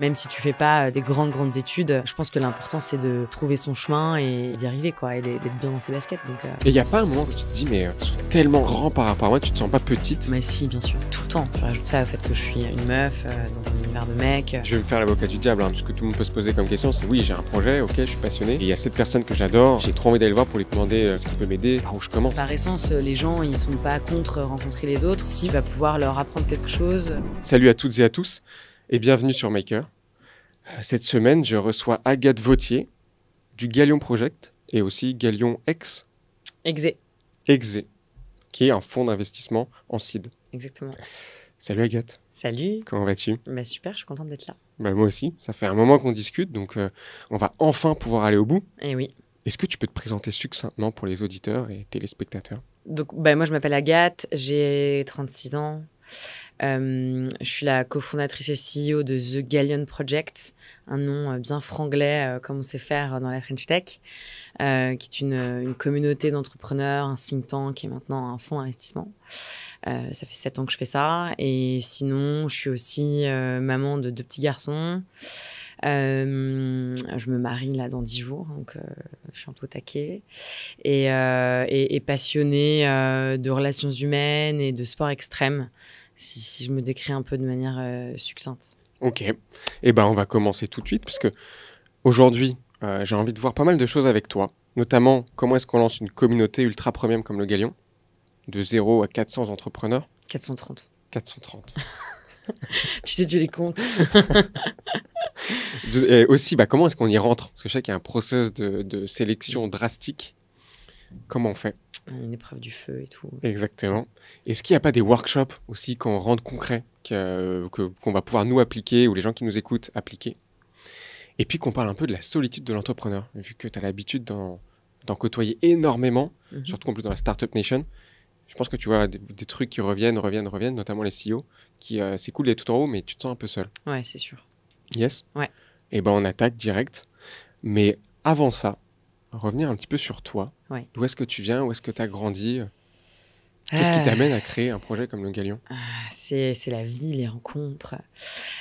Même si tu fais pas euh, des grandes grandes études, euh, je pense que l'important c'est de trouver son chemin et d'y arriver quoi, et d'être bien dans ses baskets. Donc. Euh. Et il y a pas un moment où tu te dis mais ils sont tellement grands par rapport à moi, tu te sens pas petite Mais si, bien sûr, tout le temps. Je rajoute ça au fait que je suis une meuf dans un univers de mecs... Je vais me faire l'avocat du diable, hein, parce que tout le monde peut se poser comme question, c'est oui j'ai un projet, ok, je suis passionné. Il y a cette personne que j'adore, j'ai trop envie d'aller le voir pour lui demander ce qui peut m'aider, par où je commence. Par essence, les gens ils sont pas contre rencontrer les autres, si va pouvoir leur apprendre quelque chose. Salut à toutes et à tous et bienvenue sur Maker. Euh, cette semaine, je reçois Agathe Vautier du Galion Project et aussi Galion Ex. Exé. Exé, qui est un fonds d'investissement en CID. Exactement. Salut Agathe. Salut. Comment vas-tu bah, Super, je suis contente d'être là. Bah, moi aussi, ça fait un moment qu'on discute, donc euh, on va enfin pouvoir aller au bout. Et eh oui. Est-ce que tu peux te présenter succinctement pour les auditeurs et téléspectateurs Donc bah, moi je m'appelle Agathe, j'ai 36 ans. Euh, je suis la cofondatrice et CEO de The Galleon Project, un nom euh, bien franglais euh, comme on sait faire dans la French Tech, qui est une, communauté d'entrepreneurs, un think tank et maintenant un fonds d'investissement. ça fait 7 ans que je fais ça. Et sinon, je suis aussi maman de deux petits garçons. je me marie là dans 10 jours, donc je suis un peu taquée Et, et passionnée de relations humaines et de sport extrême si, je me décris un peu de manière euh, succincte. Ok. et eh ben, on va commencer tout de suite, puisque aujourd'hui, euh, j'ai envie de voir pas mal de choses avec toi, notamment comment est-ce qu'on lance une communauté ultra premium comme le Galion, de 0 à 400 entrepreneurs 430. 430. tu sais, tu les comptes. aussi, bah, comment est-ce qu'on y rentre Parce que je sais qu'il y a un process de sélection drastique. Comment on fait une épreuve du feu et tout. Exactement. Est-ce qu'il n'y a pas des workshops aussi qu'on rende concret, euh, qu'on va pouvoir nous appliquer ou les gens qui nous écoutent appliquer Et puis qu'on parle un peu de la solitude de l'entrepreneur, vu que tu as l'habitude d'en côtoyer énormément, mhm. surtout en plus dans la Startup Nation. Je pense que tu vois des, trucs qui reviennent, reviennent, reviennent, notamment les CEO, qui euh, c'est cool d'être tout en haut, mais tu te sens un peu seul. Ouais, c'est sûr. Yes. Ouais. Et eh ben on attaque direct. Mais avant ça, revenir un petit peu sur toi. Où est-ce que tu viens Où est-ce que tu as grandi Qu'est-ce qui euh. t'amène à créer un projet comme le Galion ah, c'est, la vie, les rencontres.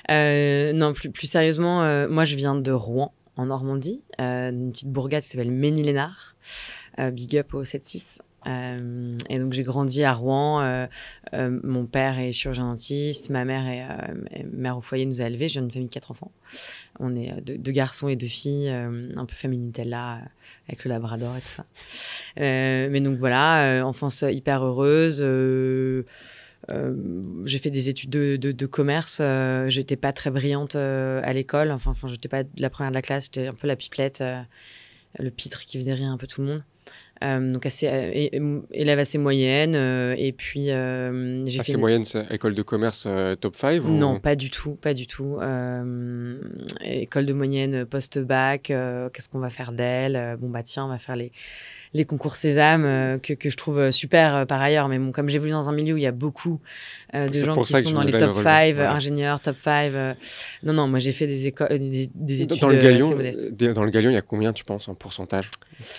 Euh, non, plus, sérieusement, euh, moi je viens de Rouen, en Normandie, euh, une petite bourgade qui s'appelle Ménilénard. big up au 7-6. Euh, et donc j'ai grandi à Rouen. Euh, euh, mon père est chirurgien dentiste, ma mère est euh, mère au foyer, nous a élevés. J'ai une famille de quatre enfants. On est deux, garçons et deux filles, un peu famille Nutella avec le Labrador et tout ça. mais donc voilà, enfance hyper heureuse. Euh, j'ai fait des études de, de, de commerce. j'étais pas très brillante à l'école. Enfin, enfin j'étais pas la première de la classe. J'étais un peu la pipelette, le pitre qui faisait rire un peu tout le monde. Euh, donc assez, euh, élève assez moyenne. Euh, et puis j'ai fait moyenne, école de commerce top 5 Non, pas du tout, pas du tout. école de moyenne post-bac, qu'est-ce qu'on va faire d'elle Bon bah tiens, on va faire les les concours Sésame euh, que, je trouve euh, super euh, par ailleurs. Mais comme j'ai voulu dans un milieu où il y a beaucoup de gens qui sont dans les top 5, ingénieurs, top 5. Non, non, moi j'ai fait des écoles, des, études dans le Galion, Dans le Galion, il y a combien, tu penses, en pourcentage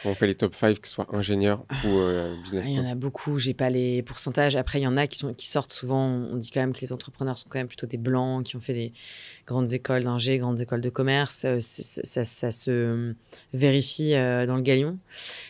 On fait les top 5, que ce soit ingénieur ou business. Ah, il y en a beaucoup, j'ai pas les pourcentages. Après, il y en a qui, qui sortent souvent. On dit quand même que les entrepreneurs sont quand même plutôt des blancs, qui ont fait des, grandes écoles d'ingé, grandes écoles de commerce, euh, ça, ça, se vérifie euh, dans le galion.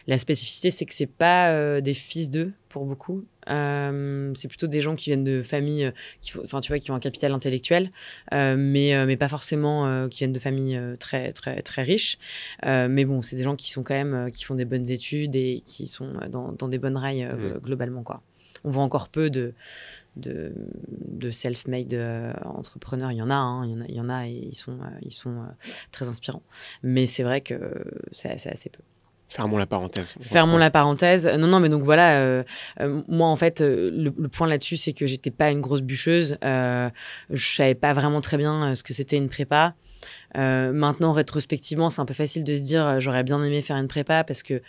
La spécificité, c'est que c'est pas euh, des fils d'eux pour beaucoup. c'est plutôt des gens qui viennent de familles, qui, enfin tu vois, qui ont un capital intellectuel, mais mais pas forcément qui viennent de familles très très très riches. mais bon, c'est des gens qui sont quand même, qui font des bonnes études et qui sont dans, dans des bonnes rails mmh. globalement quoi on voit encore peu de, de, self-made euh, entrepreneurs. Hein. Il y en a, il, y en a et ils sont, euh, euh, très inspirants. Mais c'est vrai que c'est assez, peu. Fermons la parenthèse. Fermons la parenthèse. Non, non, mais donc voilà, moi en fait, le, le, point là-dessus, c'est que j'étais pas une grosse bûcheuse. je savais pas vraiment très bien ce que c'était une prépa. maintenant, rétrospectivement, c'est un peu facile de se dire j'aurais bien aimé faire une prépa parce que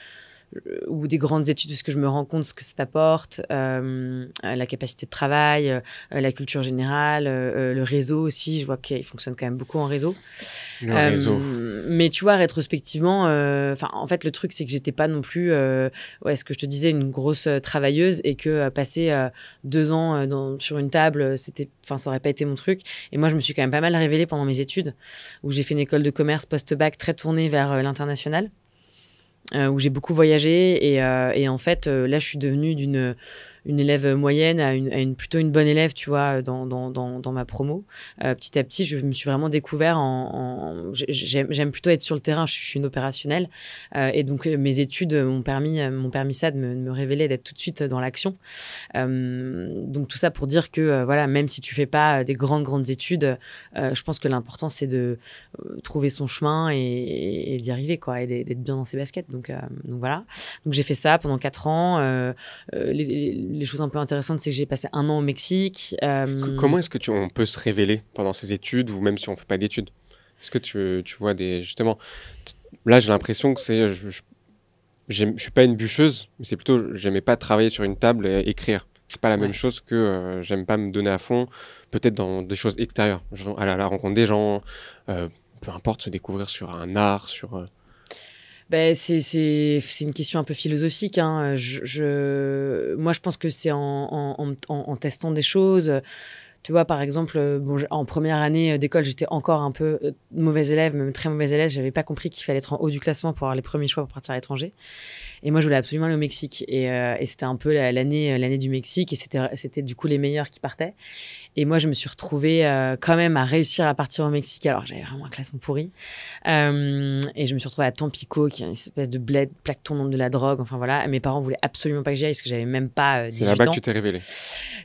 ou des grandes études, parce que je me rends compte ce que ça t'apporte, euh, euh la capacité de travail, euh, euh, la culture générale, le réseau aussi. Je vois qu'il fonctionne quand même beaucoup en réseau. Mais tu vois, rétrospectivement, enfin, en fait, le truc, c'est que j'étais pas non plus, ouais, ce que je te disais, une grosse travailleuse et que passer deux ans dans, sur une table, c'était, enfin, ça aurait pas été mon truc. Et moi, je me suis quand même pas mal révélée pendant mes études, où j'ai fait une école de commerce post-bac très tournée vers l'international. Euh, où j'ai beaucoup voyagé. Et, euh, en fait, euh, là, je suis devenue d'une une élève moyenne à une, à une, plutôt une bonne élève, tu vois, dans, dans, dans, dans ma promo. Euh, petit à petit, je me suis vraiment découvert en. en J'aime plutôt être sur le terrain, je suis une opérationnelle. Euh, et donc, euh, mes études m'ont permis, m'ont permis ça de me, de me révéler, d'être tout de suite dans l'action. Euh, donc, tout ça pour dire que, euh, voilà, même si tu fais pas des grandes, grandes études, euh, je pense que l'important, c'est de trouver son chemin et, d'y arriver, quoi, et d'être bien dans ses baskets. Donc, donc voilà. Donc, j'ai fait ça pendant quatre ans. les, les les choses un peu intéressantes, c'est que j'ai passé un an au Mexique. Euh, comment est-ce que on peut se révéler pendant ses études ou même si on ne fait pas d'études Est-ce que tu, tu, vois des. Justement, là, j'ai l'impression que c'est. Je, ne suis pas une bûcheuse, mais c'est plutôt. J'aimais pas travailler sur une table et écrire. C'est pas la même chose que je euh, j'aime pas me donner à fond, peut-être dans des choses extérieures, genre, à, la, à la rencontre des gens, euh, peu importe, se découvrir sur un art, sur ben, c'est une question un peu philosophique. Hein. Je, je, moi, je pense que c'est en, en, en, en, testant des choses. Tu vois, par exemple, bon, en première année d'école, j'étais encore un peu euh, mauvaise élève, même très mauvaise élève. J'avais pas compris qu'il fallait être en haut du classement pour avoir les premiers choix pour partir à l'étranger. Et moi, je voulais absolument aller au Mexique. Et, euh, et c'était un peu l'année l'année du Mexique. Et c'était du coup les meilleurs qui partaient. Et moi, je me suis retrouvée euh, quand même à réussir à partir au Mexique. Alors, j'avais vraiment un classement pourri. Euh, et je me suis retrouvée à Tampico, qui est une espèce de bled, plaque tournante de la drogue. Enfin, voilà. Mes parents voulaient absolument pas que j'y aille parce que j'avais même pas 18 euh, ans. C'est là-bas que tu t'es révélé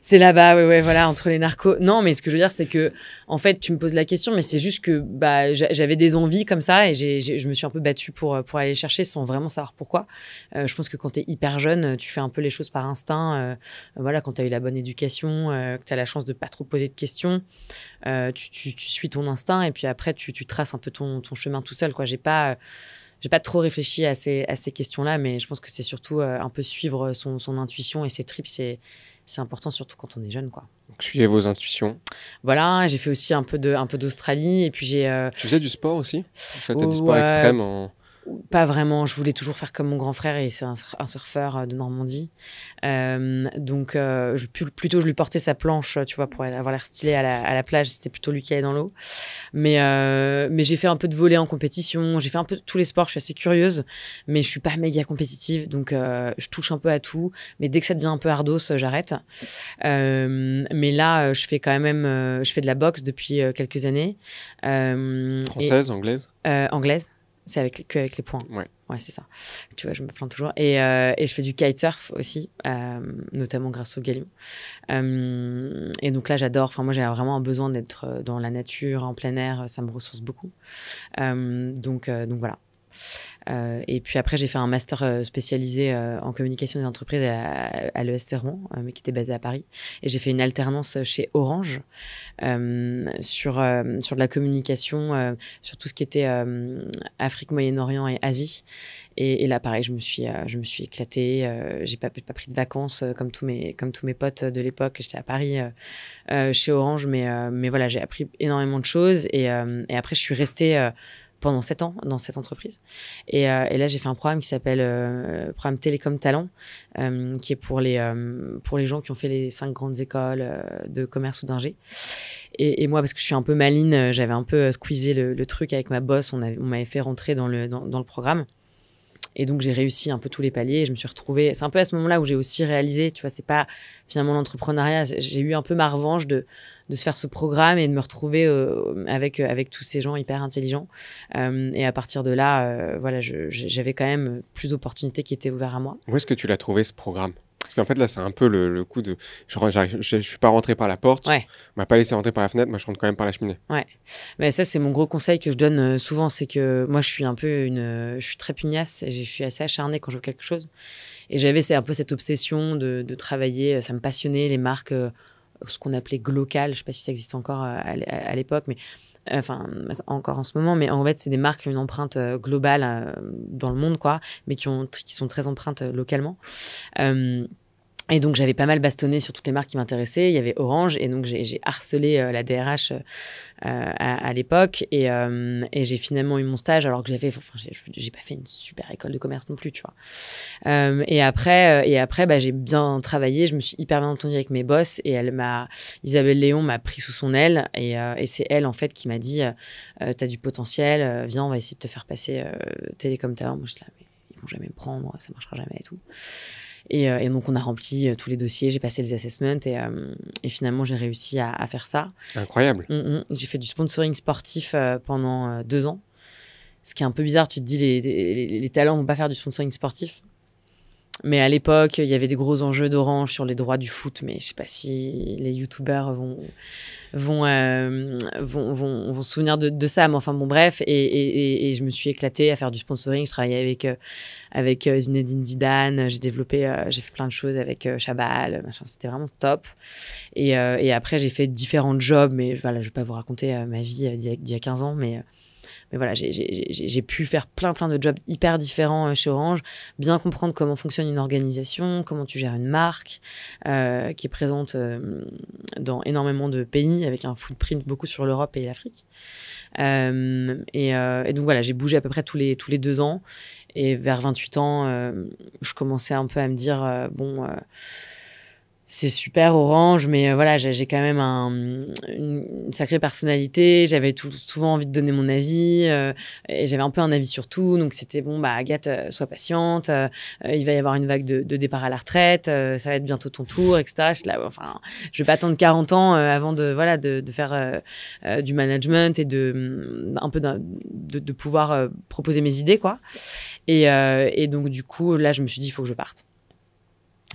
C'est là-bas, ouais, ouais, voilà, entre les narcos. Non, mais ce que je veux dire, c'est que, en fait, tu me poses la question, mais c'est juste que bah, j'avais des envies comme ça et j'ai je me suis un peu battue pour, euh, pour aller chercher sans vraiment savoir pourquoi. je pense que quand tu es hyper jeune, tu fais un peu les choses par instinct. voilà, quand tu as eu la bonne éducation, que tu as la chance de pas trop poser de questions. Euh, tu, suis ton instinct et puis après, tu, traces un peu ton, ton, chemin tout seul. quoi. J'ai pas. Euh, j'ai pas trop réfléchi à ces, à ces questions-là, mais je pense que c'est surtout euh, un peu suivre son, son intuition et ses tripes, c'est, c'est important surtout quand on est jeune quoi. Donc, suivez vos intuitions. Voilà, j'ai fait aussi un peu de un peu d'Australie et puis j'ai. Tu faisais du sport aussi Tu as du sport extrême en... Pas vraiment. Je voulais toujours faire comme mon grand frère et c'est un, surfeur euh, de Normandie. Euh, donc, euh, plutôt, je lui portais sa planche, tu vois, pour avoir l'air stylé à la, plage. C'était plutôt lui qui allait dans l'eau. Mais, mais j'ai fait un peu de volet en compétition. J'ai fait un peu tous les sports. Je suis assez curieuse, mais je suis pas méga compétitive. Donc, je touche un peu à tout. Mais dès que ça devient un peu ardos, j'arrête. mais là, je fais quand même, je fais de la boxe depuis quelques années. Française, anglaise Anglaise. C'est avec, que avec les points. Ouais. Ouais, c'est ça. Tu vois, je me plains toujours. Et, euh, et je fais du kitesurf aussi, euh, notamment grâce au Galion. Euh, et donc là, j'adore. Enfin, moi, j'ai vraiment un besoin d'être dans la nature, en plein air. Ça me ressource beaucoup. donc, donc voilà. Euh, et puis après, j'ai fait un master euh, spécialisé euh, en communication des entreprises à, à mais qui était basé à Paris. Et j'ai fait une alternance chez Orange sur, sur de la communication, sur tout ce qui était Afrique, Moyen-Orient et Asie. Et, là, pareil, je me suis, je me suis éclatée. j'ai pas, pas pris de vacances comme tous mes, comme tous mes potes de l'époque. J'étais à Paris chez Orange, mais, mais voilà, j'ai appris énormément de choses. Et, et après, je suis restée pendant sept ans dans cette entreprise. Et, euh, et là, j'ai fait un programme qui s'appelle euh, programme Télécom Talent, euh, qui est pour les, pour les gens qui ont fait les cinq grandes écoles de commerce ou d'ingé. Et, et, moi, parce que je suis un peu maline, j'avais un peu squeezé le, le, truc avec ma boss, on, on m'avait fait rentrer dans le, dans, dans le programme. Et donc j'ai réussi un peu tous les paliers. Et je me suis retrouvée. C'est un peu à ce moment-là où j'ai aussi réalisé, tu vois, c'est pas finalement l'entrepreneuriat. J'ai eu un peu ma revanche de de se faire ce programme et de me retrouver euh, avec euh, avec tous ces gens hyper intelligents. Euh, et à partir de là, voilà, j'avais quand même plus d'opportunités qui étaient ouvertes à moi. Où est-ce que tu l'as trouvé ce programme parce qu'en fait, là, c'est un peu le, coup de. Je ne suis pas rentré par la porte, m'a pas laissé rentrer par la fenêtre, moi, je rentre quand même par la cheminée. Ouais. Mais ça, c'est mon gros conseil que je donne souvent c'est que moi, je suis un peu une. Je suis très pugnace et je suis assez acharnée quand je veux quelque chose. Et j'avais un peu cette obsession de, travailler, ça me passionnait, les marques ce qu'on appelait Glocal, je ne sais pas si ça existe encore euh, à l'époque, mais euh, enfin encore en ce moment, mais en fait c'est des marques qui ont une empreinte euh, globale dans le monde, quoi, mais qui, ont, qui sont très empreintes localement. Et donc j'avais pas mal bastonné sur toutes les marques qui m'intéressaient. Il y avait Orange et donc j'ai harcelé euh, la DRH euh, à, à l'époque et, euh, et j'ai finalement eu mon stage alors que j'avais, enfin j'ai pas fait une super école de commerce non plus, tu vois. Euh, et après euh, et après bah, j'ai bien travaillé, je me suis hyper bien entendue avec mes boss et elle m'a, Isabelle Léon m'a pris sous son aile et, et c'est elle en fait qui m'a dit t'as du potentiel, viens on va essayer de te faire passer télécom talent. Moi je là mais ils vont jamais me prendre, ça marchera jamais et tout. Euh, et, donc, on a rempli euh, tous les dossiers, j'ai passé les assessments et, euh, finalement, j'ai réussi à, faire ça. Incroyable. Mm, mm. J'ai fait du sponsoring sportif pendant deux ans. Ce qui est un peu bizarre, tu te dis, les, les, les talents vont pas faire du sponsoring sportif. Mais à l'époque, il y avait des gros enjeux d'Orange sur les droits du foot, mais je sais pas si les youtubeurs vont, vont, euh, vont, vont, vont, se souvenir de, de, ça. Mais enfin, bon, bref. Et, et, et, je me suis éclatée à faire du sponsoring. Je travaillais avec, euh, avec euh, Zinedine Zidane. J'ai développé, j'ai fait plein de choses avec Chabal. Machin. C'était vraiment top. Et, après, j'ai fait différents jobs. Mais voilà, je vais pas vous raconter ma vie d'il y, y, a 15 ans. Mais mais voilà, j'ai pu faire plein plein de jobs hyper différents euh, chez Orange, bien comprendre comment fonctionne une organisation, comment tu gères une marque euh, qui est présente euh, dans énormément de pays avec un footprint beaucoup sur l'Europe et l'Afrique. Euh, et, euh, et, donc voilà, j'ai bougé à peu près tous les tous les deux ans et vers 28 ans, je commençais un peu à me dire bon c'est super orange, mais euh, voilà, j'ai quand même un, une sacrée personnalité. J'avais souvent envie de donner mon avis euh, et j'avais un peu un avis sur tout. Donc c'était bon, bah Agathe, euh, sois patiente. il va y avoir une vague de, de départ à la retraite. ça va être bientôt ton tour, etc. Je, là, enfin, je vais pas attendre 40 ans avant de voilà de, de faire du management et de un peu de, de pouvoir proposer mes idées quoi. Et, et donc du coup là, je me suis dit, il faut que je parte.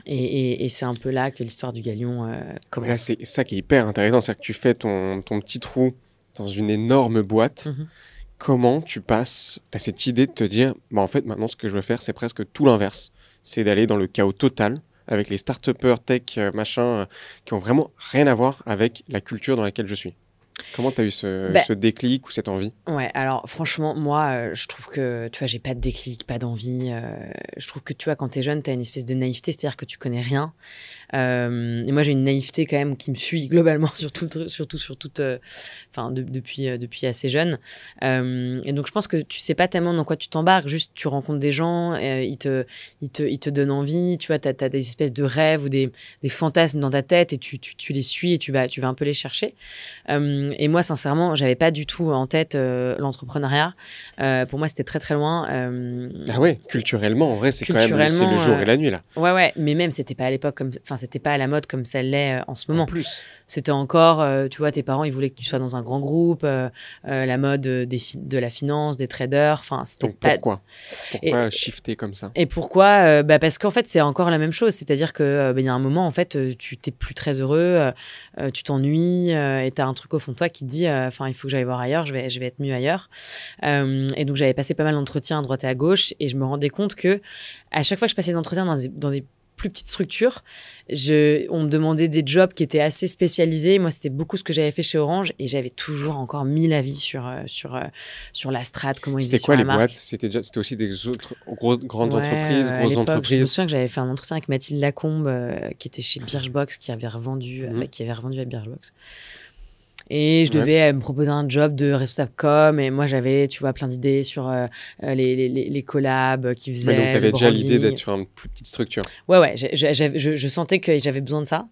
Et, c'est un peu là que l'histoire du galion euh, commence. c'est ça qui est hyper intéressant, c'est que tu fais ton, petit trou dans une énorme boîte. Mhm. Comment tu passes, à cette idée de te dire, bah, en fait, maintenant, ce que je veux faire, c'est presque tout l'inverse. C'est d'aller dans le chaos total avec les start-upers, tech, euh, machin, euh, qui ont vraiment rien à voir avec la culture dans laquelle je suis. Comment tu as eu bah. ce, déclic ou cette envie Ouais, alors franchement, moi, euh, je trouve que, tu vois, j'ai pas de déclic, pas d'envie. Euh, je trouve que, tu vois, quand tu es jeune, tu as une espèce de naïveté, c'est-à-dire que tu connais rien. Euh, et moi, j'ai une naïveté quand même qui me suit globalement surtout surtout sur toute, euh, enfin depuis euh, depuis assez jeune. et donc, je pense que tu sais pas tellement dans quoi tu t'embarques. Juste, tu rencontres des gens, ils te ils te ils te donnent envie. Tu vois, tu as des espèces de rêves ou des, des fantasmes dans ta tête et tu, tu, les suis et tu vas tu vas un peu les chercher. et moi, sincèrement, j'avais pas du tout en tête l'entrepreneuriat. pour moi, c'était très très loin. ah ouais, culturellement, en vrai, c'est quand même le jour et la nuit là. Ouais ouais, mais même c'était pas à l'époque comme, ça Enfin, c'était pas à la mode comme ça l'est euh, en ce moment. En plus. C'était encore, euh, tu vois, tes parents, ils voulaient que tu sois dans un grand groupe, euh, la mode de la finance, des traders. Enfin, c'était Pourquoi Pourquoi shifter comme ça Et pourquoi bah Parce qu'en fait, c'est encore la même chose. C'est-à-dire qu'il bah, il y a un moment, en fait, tu t'es plus très heureux, tu t'ennuies et tu as un truc au fond de toi qui te dit enfin, il faut que j'aille voir ailleurs, je vais, je vais être mieux ailleurs. et donc, j'avais passé pas mal d'entretiens à droite et à gauche et je me rendais compte que à chaque fois que je passais d'entretien dans des petite structure. Je, on me demandait des jobs qui étaient assez spécialisés. Moi, c'était beaucoup ce que j'avais fait chez Orange et j'avais toujours encore mille avis sur, euh, sur, euh, sur la strate, comment ils C'était quoi les boîtes C'était aussi des autres grandes entreprises, grosses Je me souviens que j'avais fait un entretien avec Mathilde Lacombe euh, qui était chez Birchbox, qui avait revendu, mhm. qui avait revendu à Birchbox et je devais euh, me proposer un job de responsable com et moi j'avais tu vois plein d'idées sur euh, euh, les, les, les, collabs qui faisaient mais donc avais déjà l'idée d'être sur une plus petite structure ouais ouais je, je, sentais que j'avais besoin de ça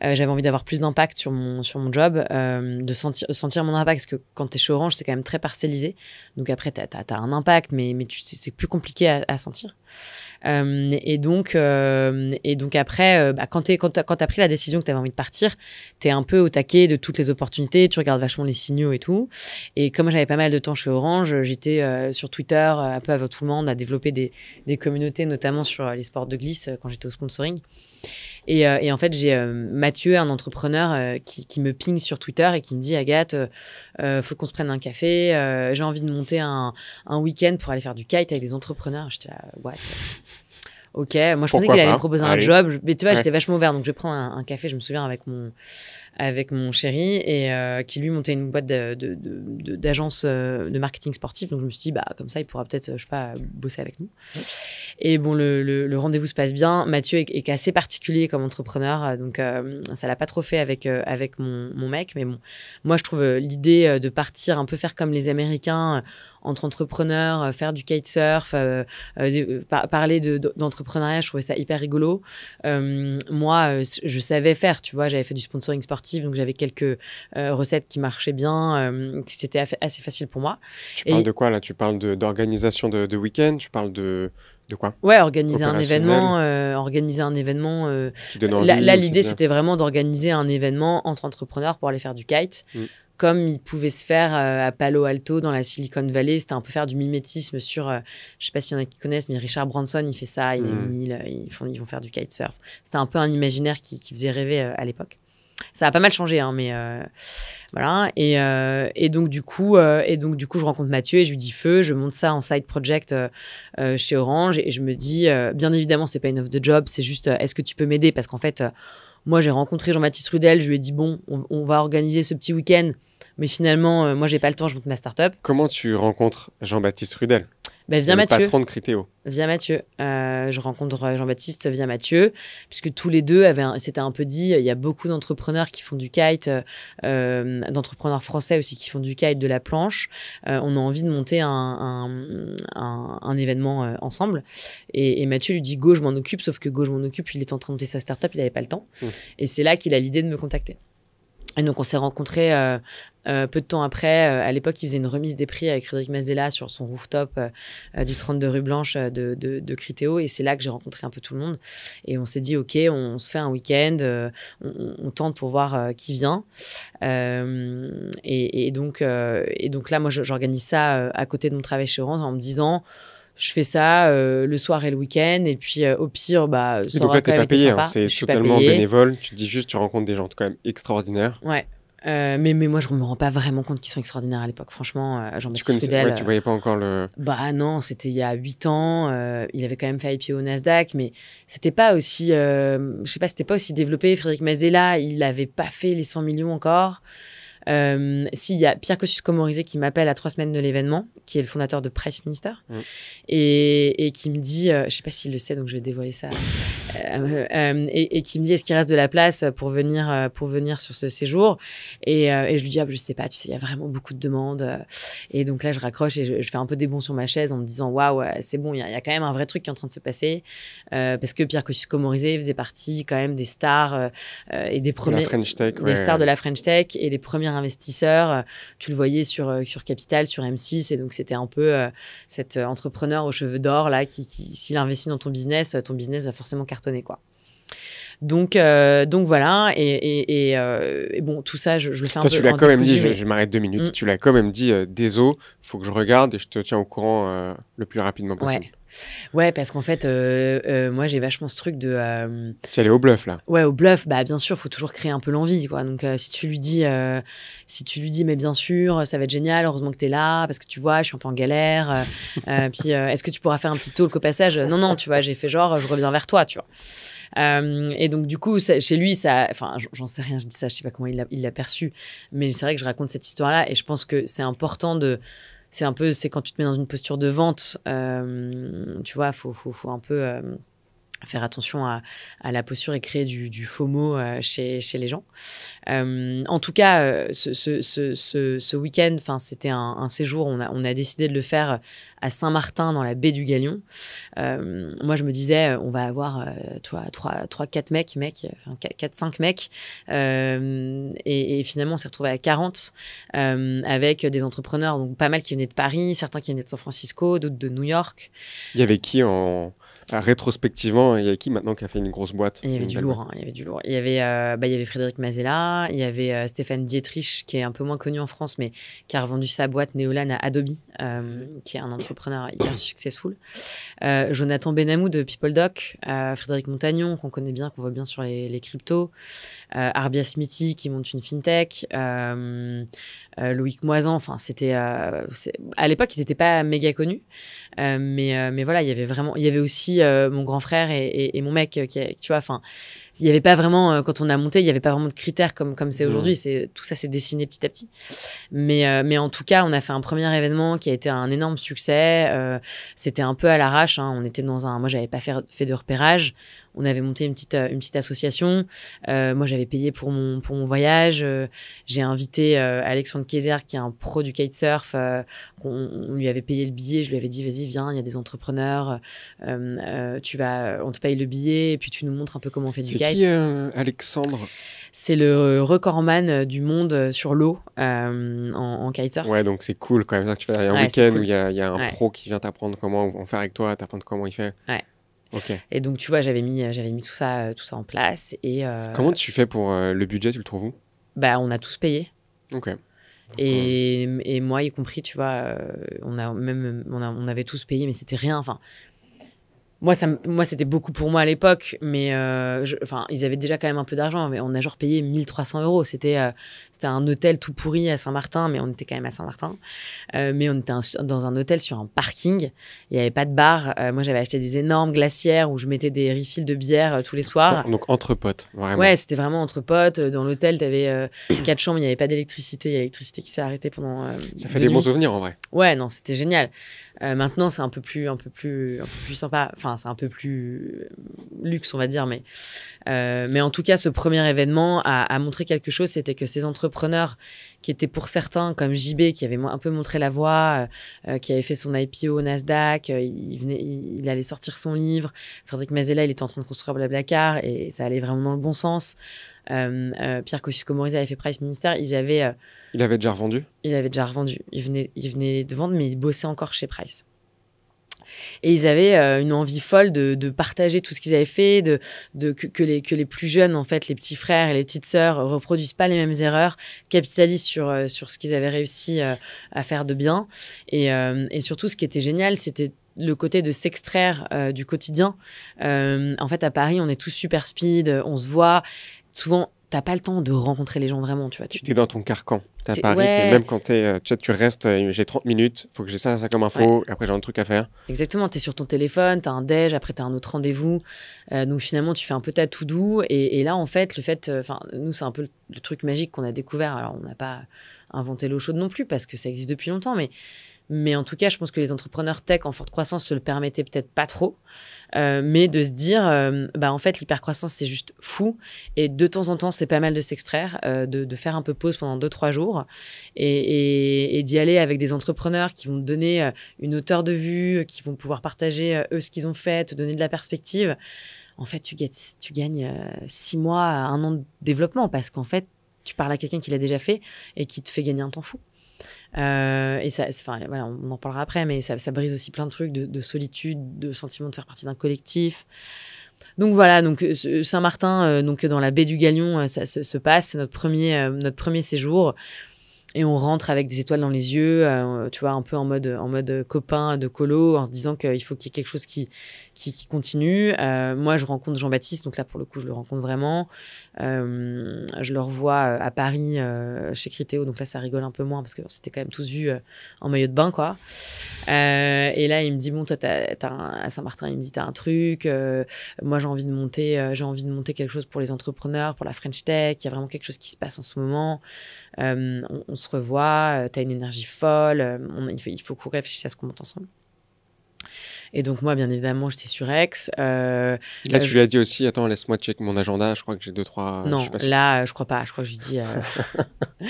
j'avais envie d'avoir plus d'impact sur mon sur mon job de sentir sentir mon impact parce que quand tu es chez Orange c'est quand même très parcellisé donc après tu as, un impact mais mais c'est plus compliqué à sentir euh, et donc, euh, et donc après, euh, bah, quand tu, quand t'as, pris la décision que t'avais envie de partir, t'es un peu au taquet de toutes les opportunités, tu regardes vachement les signaux et tout. Et comme j'avais pas mal de temps chez Orange, j'étais sur Twitter un peu avant tout le monde à développer des, des communautés, notamment sur les sports de glisse quand j'étais au sponsoring. Et, euh, et en fait, j'ai euh, Mathieu, un entrepreneur, euh, qui, qui, me ping sur Twitter et qui me dit Agathe, faut qu'on se prenne un café. j'ai envie de monter un, un week-end pour aller faire du kite avec des entrepreneurs. J'étais là, what Ok, moi je pensais qu'il allait me proposer un job, mais tu vois, j'étais vachement ouvert, donc je prends un, un café, je me souviens, avec mon, avec mon chéri et euh, qui lui montait une boîte d'agence de, de, euh, de, marketing sportif. Donc je me suis dit, bah, comme ça, il pourra peut-être, je sais pas, bosser avec nous. Et bon, le, le, rendez-vous se passe bien. Mathieu est, assez particulier comme entrepreneur, euh, donc ça l'a pas trop fait avec, avec mon, mon, mec. Mais bon, moi, je trouve l'idée de partir un peu faire comme les Américains entre entrepreneurs, faire du kitesurf, parler d'entrepreneuriat, je trouvais ça hyper rigolo. moi, je savais faire, tu vois, j'avais fait du sponsoring sportif donc j'avais quelques euh, recettes qui marchaient bien, c'était euh, assez facile pour moi. Tu parles de quoi là Tu parles d'organisation de, week-end, tu parles de, de quoi Ouais, organiser un événement, euh, organiser un événement. envie, là, l'idée, c'était vraiment d'organiser un événement entre entrepreneurs pour aller faire du kite. Mm. Comme il pouvait se faire à Palo Alto, dans la Silicon Valley, c'était un peu faire du mimétisme sur, je sais pas s'il y en a qui connaissent, mais Richard Branson, il fait ça, il est mm. ils, font, ils vont faire du kitesurf. C'était un peu un imaginaire qui faisait rêver à l'époque. Ça a pas mal changé, hein, mais euh, voilà. Euh, et, donc du coup, euh, et donc du coup, je rencontre Mathieu et je lui dis feu. Je monte ça en side project chez Orange et je me dis, bien évidemment, c'est pas une offre de job, c'est juste, est-ce que tu peux m'aider Parce qu'en fait, moi, j'ai rencontré Jean-Baptiste Rudel. Je lui ai dit, bon, on, va organiser ce petit week-end, mais finalement, moi, j'ai pas le temps. Je monte ma start-up. Comment tu rencontres Jean-Baptiste Rudel bah, via Mathieu. Mathieu. Euh, je rencontre Jean-Baptiste via Mathieu, puisque tous les deux avaient c'était un peu dit, il y a beaucoup d'entrepreneurs qui font du kite, euh, euh, d'entrepreneurs français aussi qui font du kite, de la planche. on a envie de monter un, un, événement ensemble. Et, et, Mathieu lui dit, Go, je m'en occupe, sauf que Go, je m'en occupe, il est en train de monter sa startup, il n'avait pas le temps. Mmh. Et c'est là qu'il a l'idée de me contacter. Et donc, on s'est rencontrés euh, euh, peu de temps après. Euh, à l'époque, il faisait une remise des prix avec Frédéric Mazella sur son rooftop du 32 rue Blanche de, de, Et c'est là que j'ai rencontré un peu tout le monde. Et on s'est dit, OK, on, se fait un week-end, on, tente pour voir qui vient. Et, donc, et donc là, moi, j'organise ça à côté de mon travail chez Orange en me disant je fais ça euh, le soir et le week-end et puis euh, au pire bah ça euh, donc là pas hein, c'est totalement bénévole tu dis juste tu rencontres des gens quand même extraordinaires ouais mais, mais moi je me rends pas vraiment compte qu'ils sont extraordinaires à l'époque franchement Jean-Baptiste Fedel ouais, tu voyais pas encore le bah non c'était il y a huit ans il avait quand même fait IPO au Nasdaq mais c'était pas aussi je sais pas c'était pas aussi développé Frédéric Mazella il n'avait pas fait les 100 millions encore euh, s'il y a Pierre Cossus Comorizé qui m'appelle à trois semaines de l'événement, qui est le fondateur de Price Minister, mm. et, qui me dit, je euh, je sais pas s'il le sait, donc je vais dévoiler ça, euh, et, qui me dit, est-ce qu'il reste de la place pour venir, pour venir sur ce séjour et, je lui dis, ah, je sais pas, tu sais, il y a vraiment beaucoup de demandes. Et donc là, je raccroche et je, fais un peu des bons sur ma chaise en me disant, waouh, c'est bon, il y, a quand même un vrai truc qui est en train de se passer, parce que Pierre Cossus Comorizé faisait partie quand même des stars et des premiers, Tech, des stars de la French Tech et les premières investisseur. Euh, tu le voyais sur, euh, sur Capital, sur M6. Et donc, c'était un peu euh, cet entrepreneur aux cheveux d'or, là, qui, qui s'il investit dans ton business, ton business va forcément cartonner, quoi. Donc, euh, donc voilà. Euh, et, bon, tout ça, je, le fais un Toi, Tu l'as quand même dit, je, m'arrête deux minutes. Mm. Tu l'as quand même dit, euh, désolé, faut que je regarde et je te tiens au courant euh, le plus rapidement possible. Ouais. Ouais, parce qu'en fait, moi, j'ai vachement ce truc de. Tu Tu allé au bluff, là. Ouais, au bluff, bah, bien sûr, faut toujours créer un peu l'envie, quoi. Donc, si tu lui dis, si tu lui dis, mais bien sûr, ça va être génial, heureusement que t'es là, parce que tu vois, je suis un peu en galère. puis, est-ce que tu pourras faire un petit talk au passage Non, non, tu vois, j'ai fait genre, je reviens vers toi, tu vois. Euh, et donc, du coup, chez lui, ça. Enfin, j'en sais rien, je ne sais pas comment il l'a perçu. Mais c'est vrai que je raconte cette histoire-là et je pense que c'est important de. C'est un peu. C'est quand tu te mets dans une posture de vente, euh, tu vois, faut, faut, faut un peu euh, faire attention à, la posture et créer du, du FOMO euh, chez, les gens. Euh, en tout cas, euh, ce, week-end, c'était un, séjour, on a, décidé de le faire à Saint-Martin, dans la baie du Galion. moi, je me disais, on va avoir toi, 3, trois 4 mecs, mecs 4, 5 mecs. Et, finalement, on s'est retrouvé à 40 avec des entrepreneurs, donc pas mal qui venaient de Paris, certains qui venaient de San Francisco, d'autres de New York. Il y avait qui en... Ah, rétrospectivement, il y a qui maintenant qui a fait une grosse boîte Il y avait du lourd, hein, il y avait du lourd. Il y avait, euh, bah, il y avait Frédéric Mazella, il y avait euh, Stéphane Dietrich, qui est un peu moins connu en France, mais qui a revendu sa boîte Neolan à Adobe, euh, qui est un entrepreneur hyper successful. Jonathan Benamou de PeopleDoc, Frédéric Montagnon, qu'on connaît bien, qu'on voit bien sur les, les cryptos, Arbia Smithy, qui monte une fintech, euh, Loïc Moisan. Enfin, c'était euh, à l'époque ils n'étaient pas méga connus, euh, mais voilà, il y avait vraiment, il y avait aussi mon grand frère et, mon mec qui, tu vois, enfin, il n'y avait pas vraiment quand on a monté, il n'y avait pas vraiment de critères comme c'est mmh. aujourd'hui. C'est tout ça s'est dessiné petit à petit. Mais mais en tout cas, on a fait un premier événement qui a été un énorme succès. c'était un peu à l'arrache. Hein. On était dans un, moi j'avais pas fait de repérage on avait monté une petite euh, une petite association. Euh, moi, j'avais payé pour mon voyage. Euh, j'ai invité Alexandre Kayser, qui est un pro du kitesurf. On, lui avait payé le billet. Je lui avais dit, vas-y, viens, il y a des entrepreneurs. tu vas, on te paye le billet et puis tu nous montres un peu comment on fait du kite. C'est qui Alexandre c'est le recordman du monde sur l'eau en, en kitesurf. Ouais, donc c'est cool quand même. tu fais un week-end où il y, a, un pro qui vient t'apprendre comment faire avec toi, t'apprendre comment il fait. Ouais. Et donc, tu vois, j'avais mis, euh, j'avais mis tout ça, euh, tout ça en place. Et, euh, Comment tu fais pour le budget, tu le trouves où bah, On a tous payé. Et, et, moi y compris tu vois on a même on, on avait tous payé mais c'était rien enfin moi, ça, moi c'était beaucoup pour moi à l'époque, mais euh, je, enfin, ils avaient déjà quand même un peu d'argent, mais on a genre payé 1300 euros. C'était euh, c'était un hôtel tout pourri à Saint-Martin, mais on était quand même à Saint-Martin. Euh, mais on était dans un hôtel sur un parking. Il n'y avait pas de bar. moi, j'avais acheté des énormes glacières où je mettais des refills de bière tous les soirs. Donc, entre potes, vraiment. Ouais, c'était vraiment entre potes. Dans l'hôtel, tu avais quatre chambres, il n'y avait pas d'électricité. Il y a l'électricité qui s'est arrêtée pendant. ça fait des bons souvenirs en vrai. Ouais, non, c'était génial. Euh, maintenant, c'est un peu plus, un peu plus, un peu plus sympa. Enfin, c'est un peu plus euh, luxe, on va dire. Mais, euh, mais en tout cas, ce premier événement a, a montré quelque chose. C'était que ces entrepreneurs, qui étaient pour certains, comme JB, qui avait un peu montré la voie, qui avait fait son IPO au Nasdaq, il, venait, allait sortir son livre. Frédéric Mazella, il était en train de construire Blablacar et ça allait vraiment dans le bon sens. Euh, euh, Pierre Kosciusko-Morizet avait fait Price Minister. Ils avaient. Euh, il avait déjà revendu. Il avait déjà revendu. Il venait, il venait de vendre, mais il bossait encore chez Price. Et ils avaient une envie folle de, partager tout ce qu'ils avaient fait, de, que, les, que les plus jeunes, en fait, les petits frères et les petites sœurs, reproduisent pas les mêmes erreurs, capitalisent sur, sur ce qu'ils avaient réussi à faire de bien. Et, surtout, ce qui était génial, c'était le côté de s'extraire du quotidien. en fait, à Paris, on est tous super speed, on se voit souvent, t'as pas le temps de rencontrer les gens vraiment, tu vois. Tu es dans ton carcan. T'es à Paris, même quand es euh, tu, restes, euh, j'ai 30 minutes, faut que j'ai ça, ça comme info, et après j'ai un truc à faire. Exactement, tu es sur ton téléphone, tu as un déj, après tu as un autre rendez-vous. Euh, donc finalement, tu fais un peu ta tout doux. Et, là, en fait, le fait, enfin, nous, c'est un peu le truc magique qu'on a découvert. Alors, on n'a pas inventé l'eau chaude non plus, parce que ça existe depuis longtemps, mais mais en tout cas, je pense que les entrepreneurs tech en forte croissance se le permettaient peut-être pas trop. Euh, mais de se dire, euh, bah, en fait, l'hypercroissance, c'est juste fou. Et de temps en temps, c'est pas mal de s'extraire, euh, de, faire un peu pause pendant deux, trois jours et, d'y aller avec des entrepreneurs qui vont te donner une hauteur de vue, qui vont pouvoir partager eux ce qu'ils ont fait, te donner de la perspective. En fait, tu, gagnes, tu gagnes 6 mois, à un an de développement parce qu'en fait, tu parles à quelqu'un qui l'a déjà fait et qui te fait gagner un temps fou. Euh, et ça, enfin, voilà, on en parlera après, mais ça, ça brise aussi plein de trucs de, solitude, de sentiment de faire partie d'un collectif. Donc voilà, donc euh, Saint-Martin, euh, donc dans la baie du Galion, ça se, passe. C'est notre premier, notre premier séjour. Et on rentre avec des étoiles dans les yeux, tu vois, un peu en mode, en mode copain de colo, en se disant qu'il faut qu'il y ait quelque chose qui, qui, continue. Euh, moi, je rencontre Jean-Baptiste, donc là, pour le coup, je le rencontre vraiment. Euh, je le revois euh, à Paris, chez Critéo, donc là, ça rigole un peu moins, parce que c'était quand même tous vus en maillot de bain, quoi. et là, il me dit, bon, toi, à Saint-Martin, il me dit, t'as un truc, moi, j'ai envie de monter, j'ai envie de monter quelque chose pour les entrepreneurs, pour la French Tech, il y a vraiment quelque chose qui se passe en ce moment. On, se revoit, t'as une énergie folle, il, il faut qu'on réfléchisse à ce qu'on monte ensemble. Et donc, moi, bien évidemment, j'étais sur ex euh, là, euh, tu lui as dit aussi, attends, laisse-moi checker mon agenda, je crois que j'ai deux, trois. Non, là, je crois pas. Je crois que je lui dis. Euh,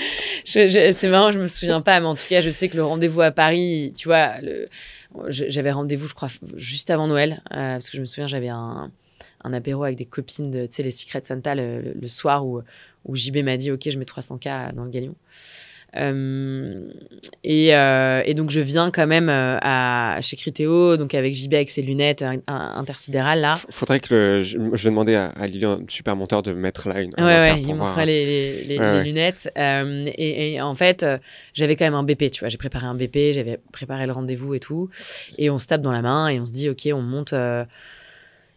c'est marrant, je me souviens pas, mais en tout cas, je sais que le rendez-vous à Paris, tu vois, le... j'avais rendez-vous, je crois, juste avant Noël, parce que je me souviens, j'avais un, un apéro avec des copines de, tu sais, les Santa le, soir où, où JB m'a dit, OK, je mets 300K dans le galion. Euh, et, euh, et, donc, je viens quand même euh, à, chez Critéo, donc avec JB avec ses lunettes intersidérales là. Faudrait que je, demandais vais demander à, à Lilian, super monteur, de mettre là une. Ouais, ouais, il montrera les, lunettes. Et, et, en fait, j'avais quand même un BP, tu vois. J'ai préparé un BP, j'avais préparé le rendez-vous et tout. Et on se tape dans la main et on se dit, OK, on monte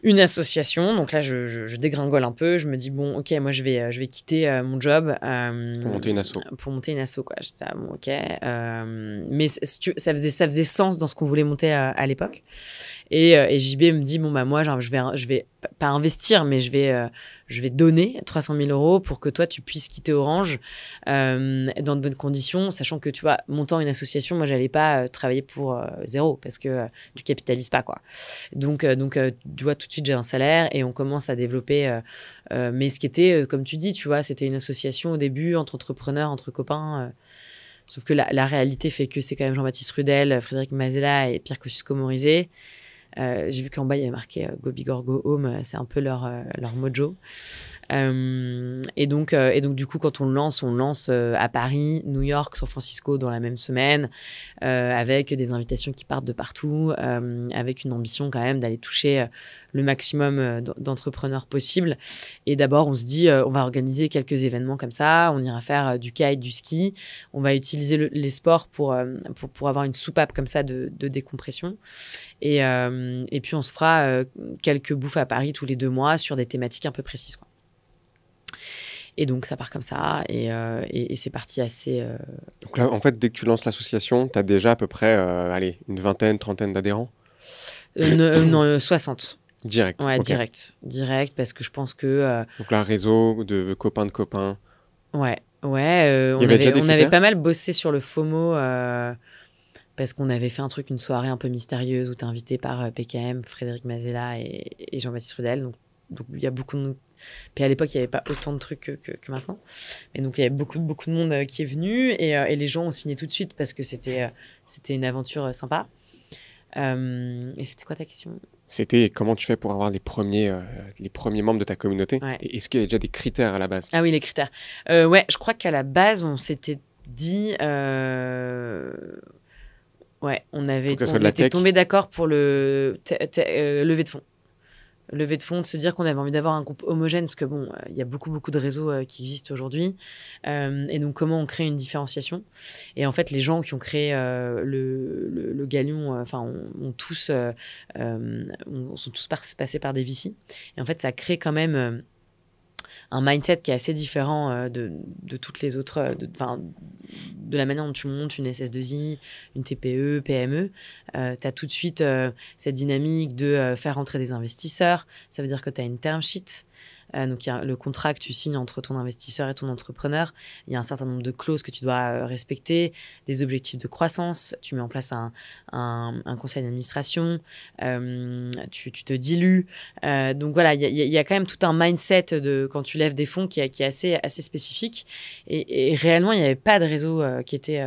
une association. Donc là, je, je, dégringole un peu. Je me dis, bon, ok, moi, je vais, euh, je vais quitter euh, mon job. Euh, pour monter une asso. Pour monter une asso, quoi. Ah, ok. mais ça faisait, ça faisait sens dans ce qu'on voulait monter à, à l'époque. Et, euh, JB me dit, bon, bah, moi, je vais, je vais pas investir, mais je vais, euh, je vais donner 300 000 euros pour que toi, tu puisses quitter Orange euh, dans de bonnes conditions, sachant que, tu vois, montant une association, moi, j'allais pas travailler pour zéro parce que tu tu capitalises pas, quoi. Donc, donc tu vois, tout de suite, j'ai un salaire et on commence à développer. mais ce qui était, comme tu dis, tu vois, c'était une association au début entre entrepreneurs, entre copains. sauf que la, réalité fait que c'est quand même Jean-Baptiste Rudel, Frédéric Mazella et Pierre kosciusko comorisé euh, j'ai vu qu'en bas, il y avait marqué Go Big Go Home. Euh, c'est un peu leur, euh, leur mojo. Euh, et, donc, euh, et donc, du coup, quand on le lance, on lance euh, à Paris, New York, San Francisco dans la même semaine, avec des invitations qui partent de partout, avec une ambition quand même d'aller toucher le maximum d'entrepreneurs possible. Et d'abord, on se dit, on va organiser quelques événements comme ça, on ira faire du kite, du ski, on va utiliser les sports pour, pour, avoir une soupape comme ça de, décompression. Et, et puis, on se fera quelques bouffes à Paris tous les deux mois sur des thématiques un peu précises. Quoi. Et donc, ça part comme ça, et, euh, c'est parti assez. Euh, donc là, en fait, dès que tu lances l'association, tu as déjà à peu près, euh, allez, une vingtaine, trentaine d'adhérents Non, 60. Direct. Ouais, direct. Direct, parce que je pense que. Donc là, réseau de copains de copains. Ouais, ouais. on, avait, on avait, pas mal bossé sur le FOMO parce qu'on avait fait un truc, une soirée un peu mystérieuse où tu invité par PKM, Frédéric Mazella et, Jean-Baptiste Rudel. Donc, donc, il y a beaucoup de puis à l'époque, il n'y avait pas autant de trucs que, maintenant. Et donc, il y avait beaucoup, beaucoup de monde euh, qui est venu euh, et, les gens ont signé tout de suite parce que c'était euh, c'était une aventure sympa. et c'était quoi ta question C'était comment tu fais pour avoir les premiers, les premiers membres de ta communauté Est-ce qu'il y a déjà des critères à la base Ah oui, les critères. ouais, je crois qu'à la base, on s'était dit. Ouais, on avait on était tombé d'accord pour le lever de fonds levée de fonds, de se dire qu'on avait envie d'avoir un groupe homogène, parce que bon, euh, il y a beaucoup, beaucoup de réseaux euh, qui existent aujourd'hui. Euh, et donc, comment on crée une différenciation Et en fait, les gens qui ont créé le, le, Galion, enfin, ont, on tous, sont tous passés par des vicis. Et en fait, ça crée quand même un mindset qui est assez différent euh, de, toutes les autres, euh, de, de la manière dont tu montes une SS2I, une TPE, PME. Euh, tu as tout de suite cette dynamique de faire entrer des investisseurs. Ça veut dire que tu as une term sheet. Euh, donc, il y a le contrat que tu signes entre ton investisseur et ton entrepreneur. Il y a un certain nombre de clauses que tu dois euh, respecter, des objectifs de croissance. Tu mets en place un, conseil d'administration. Euh, tu, te dilues. donc, voilà, il y, a, quand même tout un mindset de quand tu lèves des fonds qui, qui est assez, assez spécifique. Et, réellement, il n'y avait pas de réseau qui était,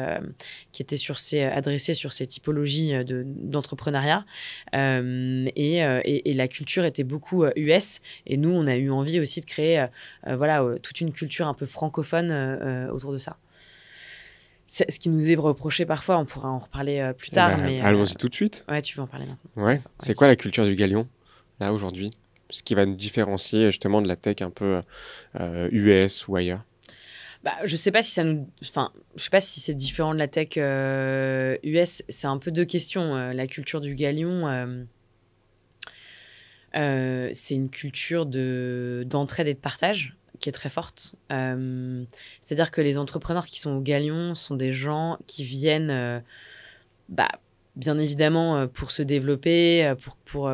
qui était sur ces, adressé sur ces typologies d'entrepreneuriat. et, et, la culture était beaucoup US. Et nous, on a eu envie aussi de créer euh, euh, voilà, euh, toute une culture un peu francophone autour de ça. C'est ce qui nous est reproché parfois, on pourra en reparler plus eh tard. Ben, allons-y tout de suite. Ouais, tu veux en parler maintenant. Ouais. C'est quoi la culture du galion, là, aujourd'hui ce qui va nous différencier justement de la tech un peu US ou ailleurs bah, je sais pas si ça nous, enfin, je sais pas si c'est différent de la tech US. C'est un peu deux questions. la culture du galion, euh, c'est une culture d'entraide et de partage qui est très forte. Euh, c'est-à-dire que les entrepreneurs qui sont au Galion sont des gens qui viennent, euh, bah, bien évidemment, pour se développer, pour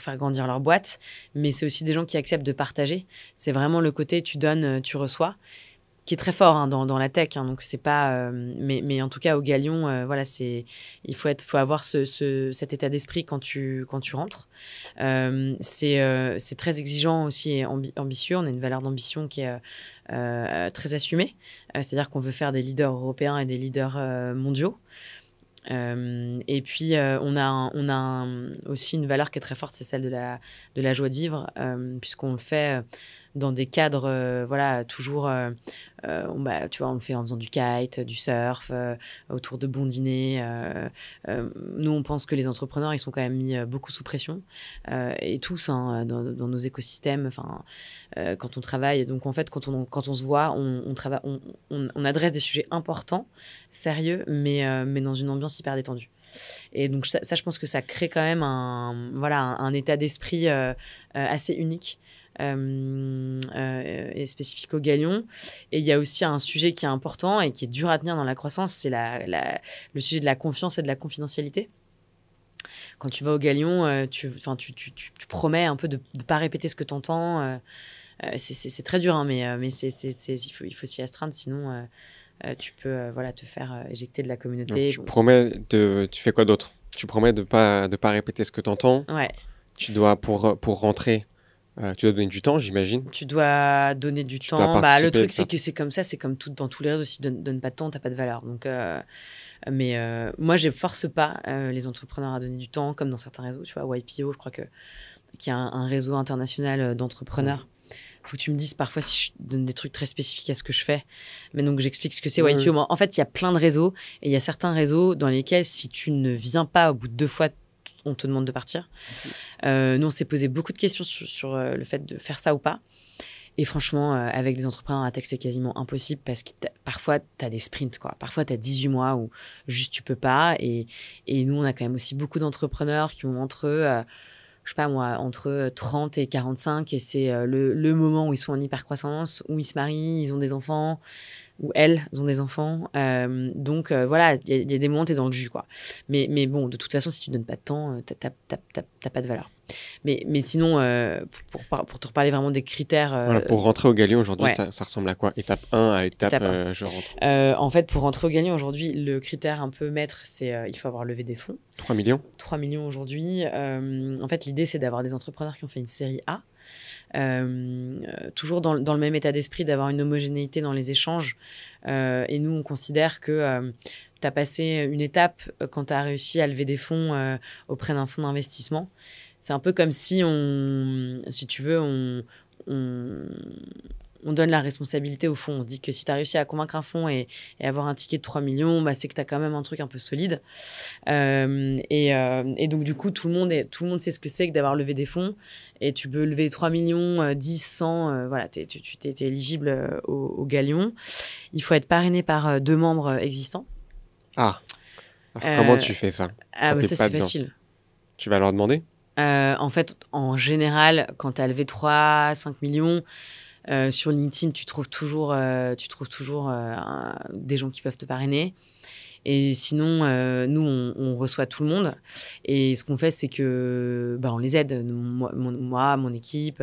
faire grandir leur boîte, mais c'est aussi des gens qui acceptent de partager. C'est vraiment le côté tu donnes, tu reçois qui est très fort hein, dans, dans, la tech. Hein, donc c'est pas, euh, mais, mais, en tout cas au Galion, euh, voilà, c'est il faut être, faut avoir ce, ce, cet état d'esprit quand tu quand tu rentres. Euh, c'est euh, très exigeant aussi et ambitieux. On a une valeur d'ambition qui est très assumée. C'est-à-dire qu'on veut faire des leaders européens et des leaders mondiaux. et puis, on a, on a aussi une valeur qui est très forte, c'est celle de la, de la joie de vivre, puisqu'on le fait dans des cadres, euh, voilà, toujours, euh, euh, bah, tu vois, on le fait en faisant du kite, du surf, autour de bons dîners. nous, on pense que les entrepreneurs, ils sont quand même mis beaucoup sous pression, et tous, hein, dans, nos écosystèmes, enfin, quand on travaille. Donc, en fait, quand on, quand on se voit, on, travaille, on, on, adresse des sujets importants, sérieux, mais, mais dans une ambiance hyper détendue. Et donc ça, je pense que ça crée quand même un, voilà, un, état d'esprit assez unique euh, euh, et spécifique au galion. Et il y a aussi un sujet qui est important et qui est dur à tenir dans la croissance, c'est la, le sujet de la confiance et de la confidentialité quand tu vas au Galion, euh, tu, tu, tu, tu, promets un peu de ne pas répéter ce que tu entends. c'est très dur, hein, mais, mais c'est il faut, il faut s'y astreindre, sinon tu peux voilà, te faire éjecter de la communauté. tu, promets de, tu fais quoi d'autre Tu promets de ne pas, de pas répéter ce que tu entends. Ouais. Tu dois, pour, pour rentrer, euh, tu dois donner du temps, j'imagine. Tu dois donner du temps. Bah, le truc, c'est que c'est comme ça, c'est comme tout dans tous les réseaux. Si tu ne donnes, pas de temps, t'as pas de valeur. Donc, euh, mais euh, moi, je force pas les entrepreneurs à donner du temps, comme dans certains réseaux. Tu vois, YPO, je crois que y a un, réseau international d'entrepreneurs. Il Faut que tu me dises parfois si je donne des trucs très spécifiques à ce que je fais. Mais donc, j'explique ce que c'est YPO. En fait, il y a plein de réseaux et il y a certains réseaux dans lesquels, si tu ne viens pas au bout de deux fois on te demande de partir. Euh, nous, on s'est posé beaucoup de questions sur, euh, le fait de faire ça ou pas. Et franchement, euh, avec des entrepreneurs à texte, c'est quasiment impossible parce que parfois, tu as des sprints. Quoi. Parfois, tu as 18 mois où juste tu peux pas. Et, nous, on a quand même aussi beaucoup d'entrepreneurs qui ont entre eux, je sais pas moi, entre 30 et 45. Et c'est le, le, moment où ils sont en hyper hypercroissance, où ils se marient, ils ont des enfants ou elles ont des enfants. Euh, donc euh, voilà, il y, a des moments où tu es dans le jus. quoi. Mais, mais bon, de toute façon, si tu ne donnes pas de temps, euh, tu n'as pas de valeur. Mais, mais sinon, pour, pour, te reparler vraiment des critères. pour rentrer au Galion aujourd'hui, ça, ressemble à quoi Étape 1 à étape, je rentre. en fait, pour rentrer au Galion aujourd'hui, le critère un peu maître, c'est il faut avoir levé des fonds. 3 millions 3 millions aujourd'hui. en fait, l'idée, c'est d'avoir des entrepreneurs qui ont fait une série A. Euh, toujours dans, dans, le même état d'esprit d'avoir une homogénéité dans les échanges. Euh, et nous, on considère que euh, tu as passé une étape quand tu as réussi à lever des fonds auprès d'un fonds d'investissement. C'est un peu comme si on, si tu veux, on, on on donne la responsabilité au fond. On dit que si tu as réussi à convaincre un fonds et, avoir un ticket de 3 millions, bah, c'est que tu as quand même un truc un peu solide. Euh, euh, et, donc, du coup, tout le monde, tout le monde sait ce que c'est que d'avoir levé des fonds. Et tu peux lever 3 millions, 10, euh, 100, voilà, tu es, éligible au, galion. Il faut être parrainé par deux membres existants. Ah Comment tu fais ça ah, ah, bah, Ça, c'est facile. Tu vas leur demander En fait, en général, quand tu as levé 3, 5 millions, euh, sur LinkedIn, tu trouves toujours, euh, tu trouves toujours euh, des gens qui peuvent te parrainer. Et sinon, nous, on, reçoit tout le monde. Et ce qu'on fait, c'est que bah, on les aide. Moi, mon, équipe.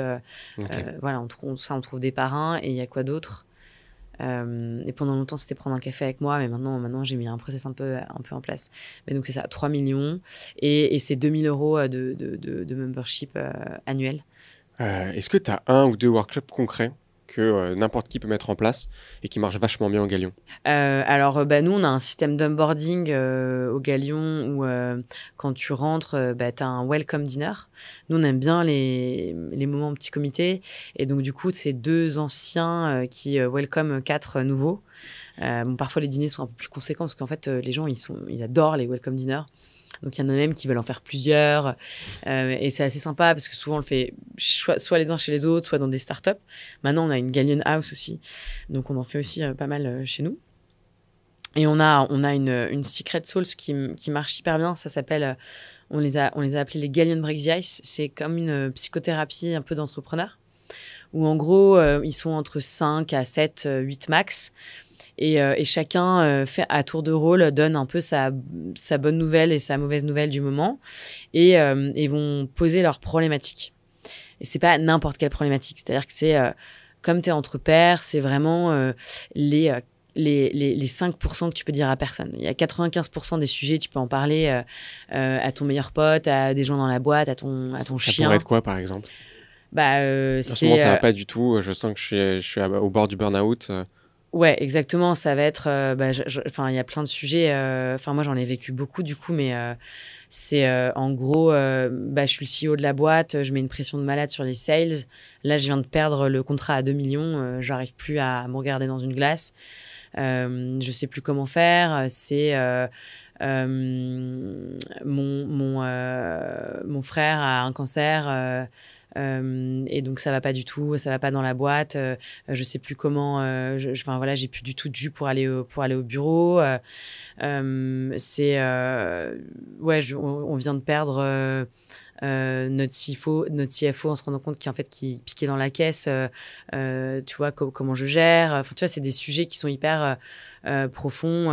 voilà, on trouve, ça, on trouve des parrains. Et il y a quoi d'autre et pendant longtemps, c'était prendre un café avec moi, mais maintenant, maintenant j'ai mis un process un peu, un peu en place. Mais donc, c'est ça, 3 millions et, c'est c'est 2000 euros de, membership annuel. Euh, est-ce que tu as un ou deux workshops concrets que euh, n'importe qui peut mettre en place et qui marche vachement bien en Galion euh, Alors, bah, nous, on a un système d'onboarding au Galion où quand tu rentres, bah, tu as un welcome dinner. Nous, on aime bien les, moments en petit comité. Et donc, du coup, c'est deux anciens qui welcome quatre nouveaux. parfois, les dîners sont un peu plus conséquents parce qu'en fait, les gens, ils, ils adorent les welcome dinners. Donc il y en a même qui veulent en faire plusieurs. Euh, et c'est assez sympa parce que souvent on le fait soit les uns chez les autres, soit dans des startups. Maintenant on a une Gallion House aussi. Donc on en fait aussi euh, pas mal euh, chez nous. Et on a, on a une, une Secret Sauce qui, qui marche hyper bien. Ça s'appelle, on les a, on les a appelés les Galleon Breaks the Ice. C'est comme une psychothérapie un peu d'entrepreneur. Où en gros, ils sont entre 5 à 7, 8 max euh, et, chacun euh, fait à tour de rôle donne un peu sa, bonne nouvelle et sa mauvaise nouvelle du moment et, ils euh, vont poser leurs problématiques. Et c'est pas n'importe quelle problématique. C'est-à-dire que c'est comme tu es entre pairs, c'est vraiment les les, les, 5% que tu peux dire à personne. Il y a 95% des sujets, tu peux en parler à ton meilleur pote, à des gens dans la boîte, à ton, à ton chien. Ça pourrait être quoi, par exemple bah, euh, En moment, ça va pas du tout. Je sens que je suis, je suis au bord du burn-out. Ouais, exactement. Ça va être. Euh, bah, enfin, il y a plein de sujets. Euh, enfin, moi, j'en ai vécu beaucoup, du coup, mais euh, c'est en gros, bah, je suis le CEO de la boîte, je mets une pression de malade sur les sales. Là, je viens de perdre le contrat à 2 millions. J'arrive plus à, me regarder dans une glace. je sais plus comment faire. C'est. mon, mon, mon frère a un cancer euh, et donc ça va pas du tout, ça va pas dans la boîte. Euh, je sais plus comment. Euh, je, enfin voilà, j'ai plus du tout de jus pour aller au, pour aller au bureau. c'est ouais, on, vient de perdre. notre CFO, notre CFO en se rendant compte qu'en fait qui piquait dans la caisse, tu vois comment je gère. Enfin, tu vois, c'est des sujets qui sont hyper profonds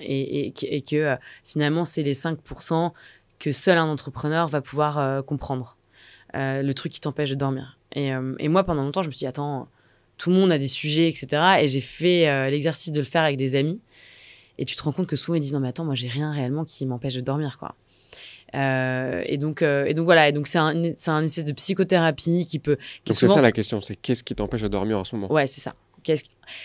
et, et, que finalement c'est les 5% que seul un entrepreneur va pouvoir comprendre. Euh, le truc qui t'empêche de dormir. Euh, et, moi, pendant longtemps, je me suis dit, attends, tout le monde a des sujets, etc. Et j'ai fait euh, l'exercice de le faire avec des amis. Et tu te rends compte que souvent, ils disent, non, mais attends, moi, j'ai rien réellement qui m'empêche de dormir, quoi. et donc, et donc voilà. Et donc c'est un, espèce de psychothérapie qui peut. donc c'est ça la question, c'est qu'est-ce qui t'empêche de dormir en ce moment Ouais, c'est ça. Qu'est-ce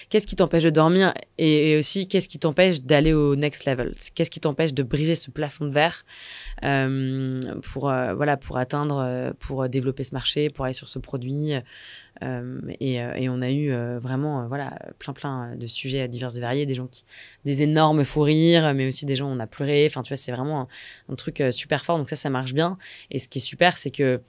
Qu'est-ce qui t'empêche de dormir et, aussi qu'est-ce qui t'empêche d'aller au next level Qu'est-ce qui t'empêche de briser ce plafond de verre euh, pour euh, voilà pour atteindre, euh, pour développer ce marché, pour aller sur ce produit et, on a eu vraiment voilà plein plein de sujets divers et variés, des gens qui des énormes fous rires, mais aussi des gens on a pleuré. Enfin tu vois c'est vraiment un, truc super fort donc ça ça marche bien et ce qui est super c'est que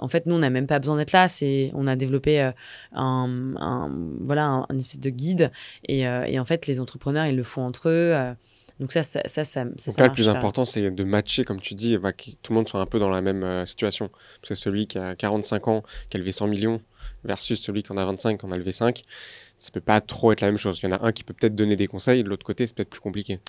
en fait, nous, on n'a même pas besoin d'être là. C'est, on a développé euh, un, voilà, un, espèce de guide. Euh, et, en fait, les entrepreneurs, ils le font entre eux. Euh. donc ça, ça, ça, ça, le plus important, c'est de matcher, comme tu dis, bah, que tout le monde soit un peu dans la même situation. Parce que celui qui a 45 ans, qui a levé 100 millions, versus celui qui en a 25, qui en a levé 5, ça peut pas trop être la même chose. Il y en a un qui peut peut-être donner des conseils, et de l'autre côté, c'est peut-être plus compliqué.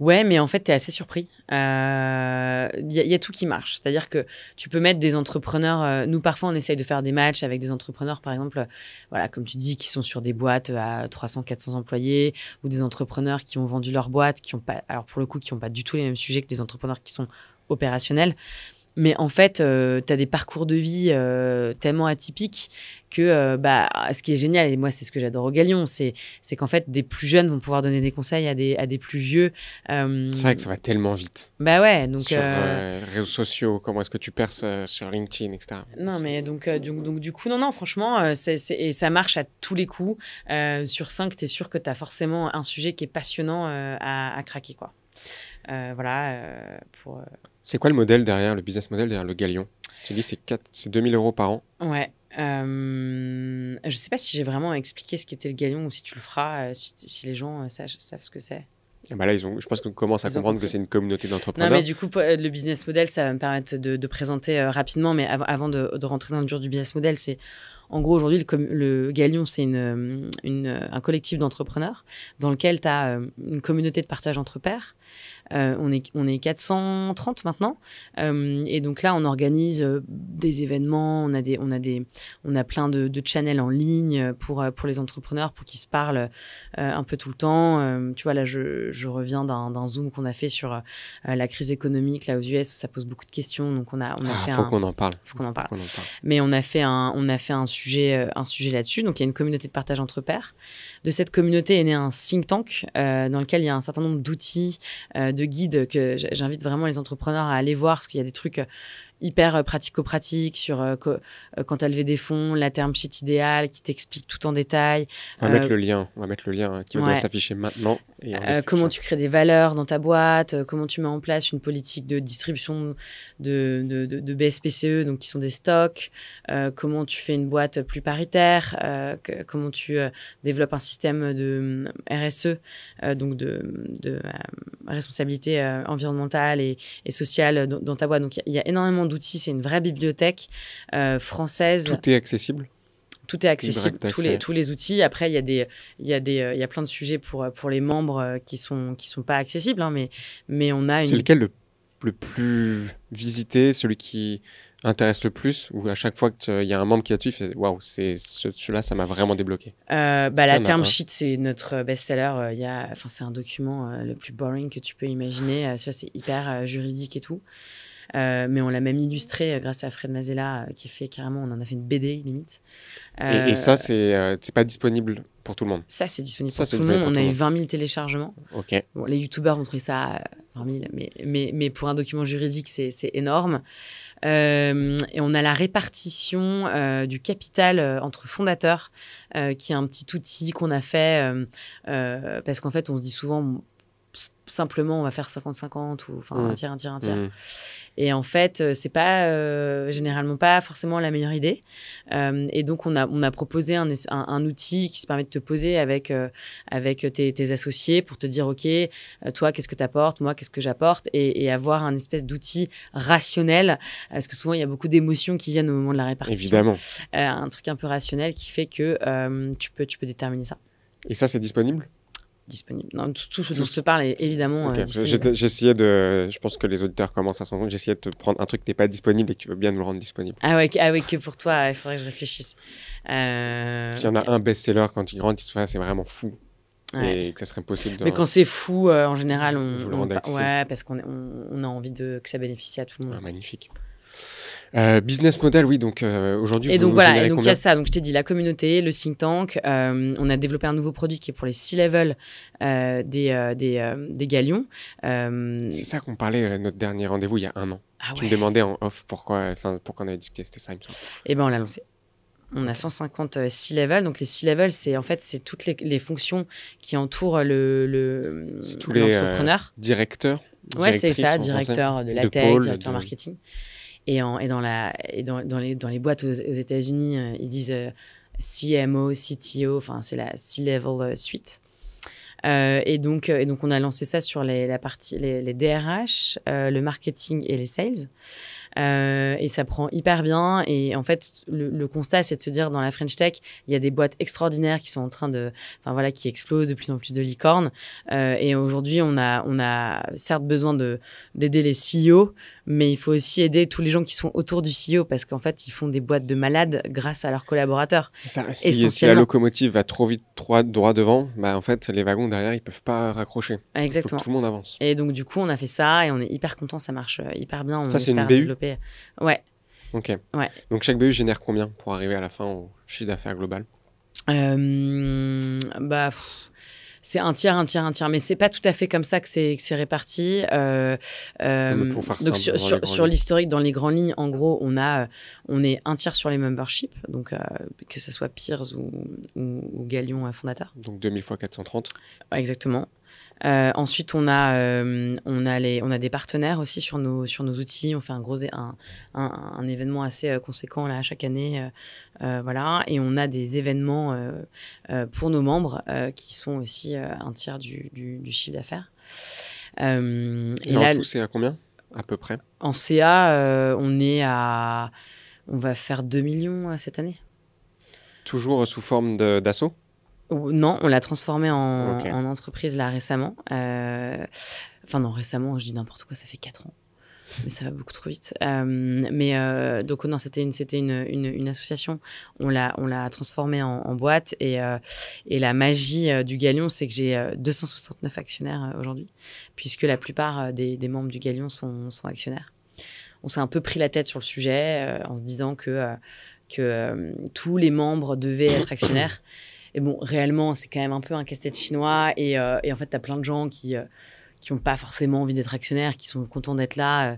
Ouais, mais en fait, tu es assez surpris. Il euh, y, a tout qui marche. C'est-à-dire que tu peux mettre des entrepreneurs. Euh, nous, parfois, on essaye de faire des matchs avec des entrepreneurs, par exemple, euh, voilà, comme tu dis, qui sont sur des boîtes à 300, 400 employés, ou des entrepreneurs qui ont vendu leur boîte, qui ont pas, alors pour le coup, qui n'ont pas du tout les mêmes sujets que des entrepreneurs qui sont opérationnels. Mais en fait, euh, tu as des parcours de vie euh, tellement atypiques que euh, bah, ce qui est génial, et moi c'est ce que j'adore au Galion, c'est, qu'en fait des plus jeunes vont pouvoir donner des conseils à des, à des plus vieux. C'est vrai que ça va tellement vite. Bah ouais, donc... Sur réseaux sociaux, comment est-ce que tu perces sur LinkedIn, etc. Non, mais donc, donc, du coup, non, non, franchement, c'est, ça marche à tous les coups. sur 5, tu es sûr que tu as forcément un sujet qui est passionnant à, à craquer, quoi. Euh, voilà, euh, pour. Euh, c'est quoi le modèle derrière, le business model derrière le Galion Tu dis c'est 2000 euros par an. Ouais. je sais pas si j'ai vraiment expliqué ce qu'était le galion ou si tu le feras, si, les gens savent, ce que c'est. Ah bah là, ils ont, je pense qu'on commence à comprendre que c'est une communauté d'entrepreneurs. Non, mais du coup, le business model, ça va me permettre de, présenter rapidement, mais avant de, rentrer dans le dur du business model, c'est en gros aujourd'hui, le, le, Galion, c'est une, un collectif d'entrepreneurs dans lequel tu as une communauté de partage entre pairs. Euh, on, est, on est 430 maintenant. Euh, et donc là, on organise euh, des événements, on a, des, on a, des, on a plein de, de channels en ligne pour, pour les entrepreneurs, pour qu'ils se parlent un peu tout le temps. tu vois, là, je, je reviens d'un Zoom qu'on a fait sur la crise économique, là, aux US, ça pose beaucoup de questions. Donc, on a, on a ah, fait faut qu'on en parle. Faut qu'on en parle. Mais on a fait un, on a fait un sujet, un sujet là-dessus. Donc, il y a une communauté de partage entre pairs. De cette communauté est né un think tank dans lequel il y a un certain nombre d'outils, euh, de guide que j'invite vraiment les entrepreneurs à aller voir parce qu'il y a des trucs euh, hyper euh, pratico-pratiques sur euh, quand tu as levé des fonds, la term sheet idéale qui t'explique tout en détail. On va mettre le lien, on va mettre le lien hein, qui va s'afficher maintenant. comment tu crées des valeurs dans ta boîte, comment tu mets en place une politique de distribution de, BSPCE, e, donc qui sont des stocks, comment tu fais une boîte plus paritaire, comment tu développes un système de RSE euh, donc de, de euh, responsabilité euh, environnementale et, et sociale dans, ta boîte. Donc il y, a énormément d'outils, c'est une vraie bibliothèque française. Tout est accessible tout est accessible, tous les, tous les outils. Après, il y a des, il y a des, il y a plein de sujets pour, pour les membres qui sont, qui sont pas accessibles, hein, mais, mais on a une. C'est lequel le, le, plus visité, celui qui intéresse le plus ou à chaque fois qu'il euh, y a un membre qui tué il fait waouh, c'est celui-là, ça m'a vraiment débloqué. Euh, bah, la term sheet, c'est notre euh, best-seller. Il enfin, c'est un document le plus boring que tu peux imaginer. c'est hyper juridique et tout. Euh, mais on l'a même illustré euh, grâce à Fred Mazella, euh, qui fait carrément, on en a fait une BD limite. et, ça, c'est pas disponible pour tout le monde Ça, c'est disponible pour tout le monde. On a eu 20 000 téléchargements. Ok. les youtubeurs ont trouvé ça 20 000, mais, mais, mais pour un document juridique, c'est énorme. Euh, et on a la répartition du capital entre fondateurs, qui est un petit outil qu'on a fait parce qu'en fait, on se dit souvent simplement on va faire 50-50 ou enfin un mmh. tiers, un tiers, un tiers. Mmh. Et en fait, euh, c'est pas euh, généralement pas forcément la meilleure idée. Euh, et donc on a on a proposé un, outil qui se permet de te poser avec tes, associés pour te dire ok toi qu'est-ce que tu apportes, moi qu'est-ce que j'apporte et, avoir un espèce d'outil rationnel parce que souvent il y a beaucoup d'émotions qui viennent au moment de la répartition. Évidemment. un truc un peu rationnel qui fait que tu peux déterminer ça. Et ça c'est disponible disponible. Non, tout, tout, ce dont je te parle est évidemment okay. Euh, j'essayais de... Je pense que les auditeurs commencent à se rendre j'essayais de te prendre un truc qui n'est pas disponible et que tu veux bien nous le rendre disponible. Ah oui, ah ouais, que pour toi, il faudrait que je réfléchisse. Euh, S'il y en a un best-seller quand tu grandis, c'est vraiment fou. Et que ça serait possible de... Mais quand c'est fou, euh, en général, on... le ouais, parce qu'on on, a envie de, que ça bénéficie à tout le monde. Ah, magnifique. Euh, business model, oui. Donc euh, aujourd'hui, et donc voilà. Et donc il y a ça. Donc je t'ai dit la communauté, le think tank. Euh, on a développé un nouveau produit qui est pour les six levels des des, galions. C'est ça qu'on parlait à notre dernier rendez-vous il y a un an. Ah tu me demandais en off pourquoi, enfin pourquoi on avait discuté. C'était ça, il me Et eh ben on l'a lancé. On a 150 six levels. Donc les six levels, c'est en fait c'est toutes les, fonctions qui entourent le, le tous l'entrepreneur. Les, directeurs. Ouais, c'est ça, directeur de la tête, tech, directeur marketing. Et, en, et, dans, la, et dans, les, dans les boîtes aux, États-Unis, euh, ils disent euh, CMO, CTO, enfin, c'est la C-level euh, suite. et, donc, et donc, on a lancé ça sur les, la partie, les, les DRH, le marketing et les sales. Euh, et ça prend hyper bien. Et en fait, le, le constat, c'est de se dire dans la French Tech, il y a des boîtes extraordinaires qui sont en train de, enfin voilà, qui explosent de plus en plus de licornes. Euh, et aujourd'hui, on a, on a certes besoin d'aider les CEO, mais il faut aussi aider tous les gens qui sont autour du CEO parce qu'en fait, ils font des boîtes de malades grâce à leurs collaborateurs. et si, la locomotive va trop vite trop droit devant, bah en fait, les wagons derrière, ils peuvent pas raccrocher. Exactement. tout le monde avance. Et donc, du coup, on a fait ça et on est hyper content, ça marche euh, hyper bien. On ça, c'est une BU Ouais. Ok. Ouais. Donc, chaque BU génère combien pour arriver à la fin au chiffre d'affaires global euh, Bah c'est un tiers, un tiers, un tiers. Mais c'est pas tout à fait comme ça que c'est réparti. donc sur, l'historique, dans les grandes lignes, en gros, on a, euh, on est un tiers sur les memberships, donc euh, que ce soit pires ou, ou, à Galion euh, fondateur. Donc 2000 fois 430. Exactement. Euh, ensuite, on a, euh, on, a les, on a des partenaires aussi sur nos, sur nos outils. On fait un, gros, un, un, événement assez euh, conséquent là, chaque année. voilà. Et on a des événements pour nos membres qui sont aussi un tiers du, du, chiffre d'affaires. et, en tout, c'est à combien à peu près En CA, on est à. On va faire 2 millions cette année. Toujours sous forme d'assaut non, on l'a transformé en, en, entreprise là récemment. Euh, enfin non, récemment, je dis n'importe quoi, ça fait 4 ans. Mais ça va beaucoup trop vite. Euh, mais euh, donc non, c'était une, c'était une, une, une, association. On l'a, on l'a transformée en, en, boîte et, euh, et la magie euh, du Galion, c'est que j'ai 269 actionnaires aujourd'hui, puisque la plupart des, des membres du Galion sont, sont actionnaires. On s'est un peu pris la tête sur le sujet en se disant que que tous les membres devaient être actionnaires. Et bon, réellement, c'est quand même un peu un casse-tête chinois. Et, euh, en fait, tu as plein de gens qui euh, qui n'ont pas forcément envie d'être actionnaires, qui sont contents d'être là.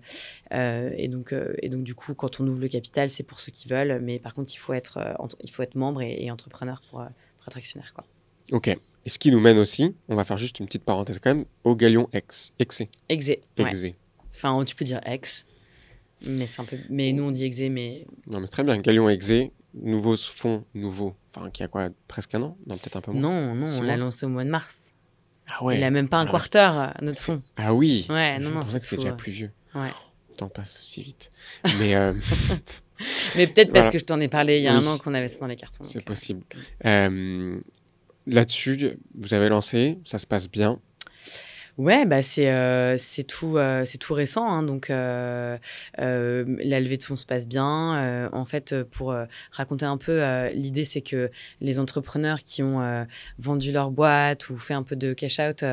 Euh, et, donc, et donc, du coup, quand on ouvre le capital, c'est pour ceux qui veulent. Mais par contre, il faut être, il faut être membre et, entrepreneur pour, pour, être actionnaire. Quoi. OK. Et ce qui nous mène aussi, on va faire juste une petite parenthèse quand même, au Galion Ex. Exé. Exé. Exé. Enfin, tu peux dire Ex. Mais, c'est un peu... mais nous, on dit Exé, mais. Non, mais très bien. Galion Exé, nouveau fonds, nouveau, enfin, qui a quoi, presque un an Non, peut-être un peu moins. Non, non, on l'a lancé au mois de mars. Ah ouais. Il a même pas un quart d'heure, notre fonds. Ah oui. Ouais, je non, que c'est déjà hein. plus vieux. Ouais. Oh, le temps passe aussi vite. Mais, euh, Mais peut-être parce que je t'en ai parlé il y a un an qu'on avait ça dans les cartons. C'est euh. possible. Euh, là-dessus, vous avez lancé, ça se passe bien. Ouais, bah c'est euh, tout euh, c'est tout récent, hein, donc euh, euh, la levée de fonds se passe bien. en fait, pour raconter un peu, l'idée c'est que les entrepreneurs qui ont vendu leur boîte ou fait un peu de cash out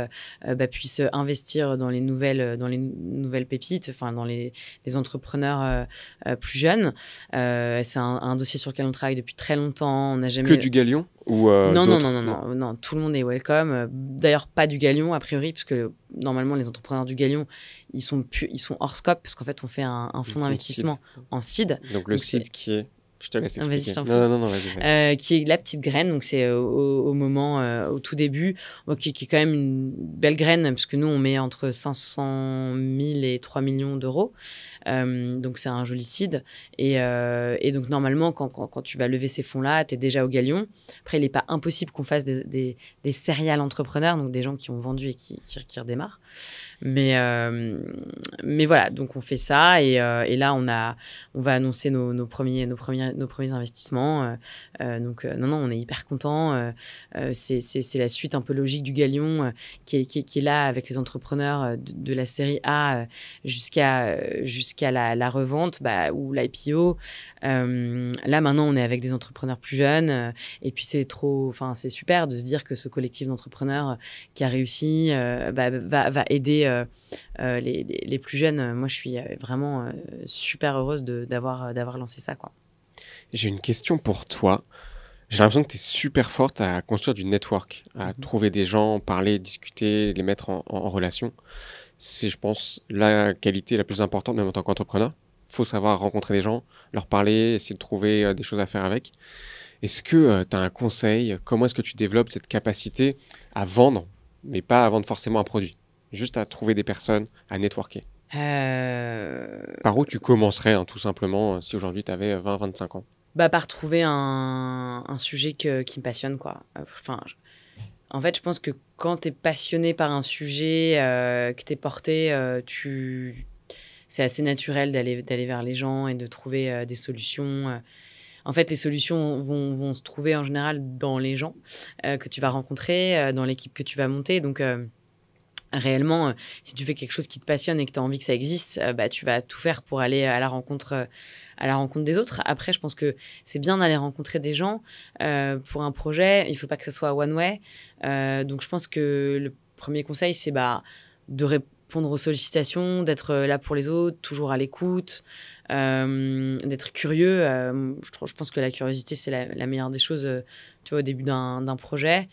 bah, puissent investir dans les nouvelles dans les nouvelles pépites, enfin dans les, entrepreneurs plus jeunes. c'est un, un, dossier sur lequel on travaille depuis très longtemps. On n'a jamais que du galion. Euh, non, non, non, non, non, non, tout le monde est welcome. Euh, d'ailleurs, pas du Galion, a priori, puisque normalement, les entrepreneurs du Galion, ils sont, ils sont hors scope, parce qu'en fait, on fait un, fonds d'investissement en seed. Donc, le seed qui est. Je te laisse ah, Non, non, non, vas-y. Euh, qui est la petite graine, donc c'est au, moment, au tout début, qui, qui, est quand même une belle graine, parce que nous, on met entre 500 000 et 3 millions d'euros. Euh, donc c'est un joli side euh, Et, donc normalement, quand, tu vas lever ces fonds-là, tu es déjà au galion. Après, il n'est pas impossible qu'on fasse des, des, entrepreneurs, donc des gens qui ont vendu et qui, qui, qui redémarrent. Mais, euh, mais voilà, donc on fait ça et, euh, et, là on a, on va annoncer nos, nos premiers, nos premiers, nos premiers investissements. Euh, donc non non, on est hyper content. c'est la suite un peu logique du Galion qui est, qui, là avec les entrepreneurs de, la série A jusqu'à jusqu'à la, revente bah, ou l'IPO. là maintenant on est avec des entrepreneurs plus jeunes et puis c'est trop, enfin c'est super de se dire que ce collectif d'entrepreneurs qui a réussi bah, va, va aider euh, euh, les, plus jeunes, euh, moi, je suis vraiment super heureuse d'avoir lancé ça. J'ai une question pour toi. J'ai l'impression que tu es super forte à construire du network, à mhm. trouver des gens, parler, discuter, les mettre en, relation. C'est, je pense, la qualité la plus importante, même en tant qu'entrepreneur. faut savoir rencontrer des gens, leur parler, essayer de trouver des choses à faire avec. Est-ce que tu as un conseil Comment est-ce que tu développes cette capacité à vendre, mais pas à vendre forcément un produit juste à trouver des personnes, à networker euh. Par où tu commencerais, hein, tout simplement, euh, si aujourd'hui tu avais 20-25 ans bah, Par trouver un, sujet qui me passionne. Quoi. Euh, enfin, En fait, je pense que quand tu es passionné par un sujet, que tu es porté, tu... c'est assez naturel d'aller vers les gens et de trouver des solutions. En fait, les solutions vont, vont, se trouver en général dans les gens que tu vas rencontrer, dans l'équipe que tu vas monter. Donc, réellement, euh, si tu fais quelque chose qui te passionne et que tu as envie que ça existe, euh, bah, tu vas tout faire pour aller euh, à la rencontre. à la rencontre des autres. Après, je pense que c'est bien d'aller rencontrer des gens pour un projet. Il ne faut pas que ce soit one way. donc, je pense que le premier conseil, c'est bah, de répondre aux sollicitations, d'être là pour les autres, toujours à l'écoute, d'être curieux. Je, pense que la curiosité, c'est la, la, meilleure des choses tu vois, au début d'un projet.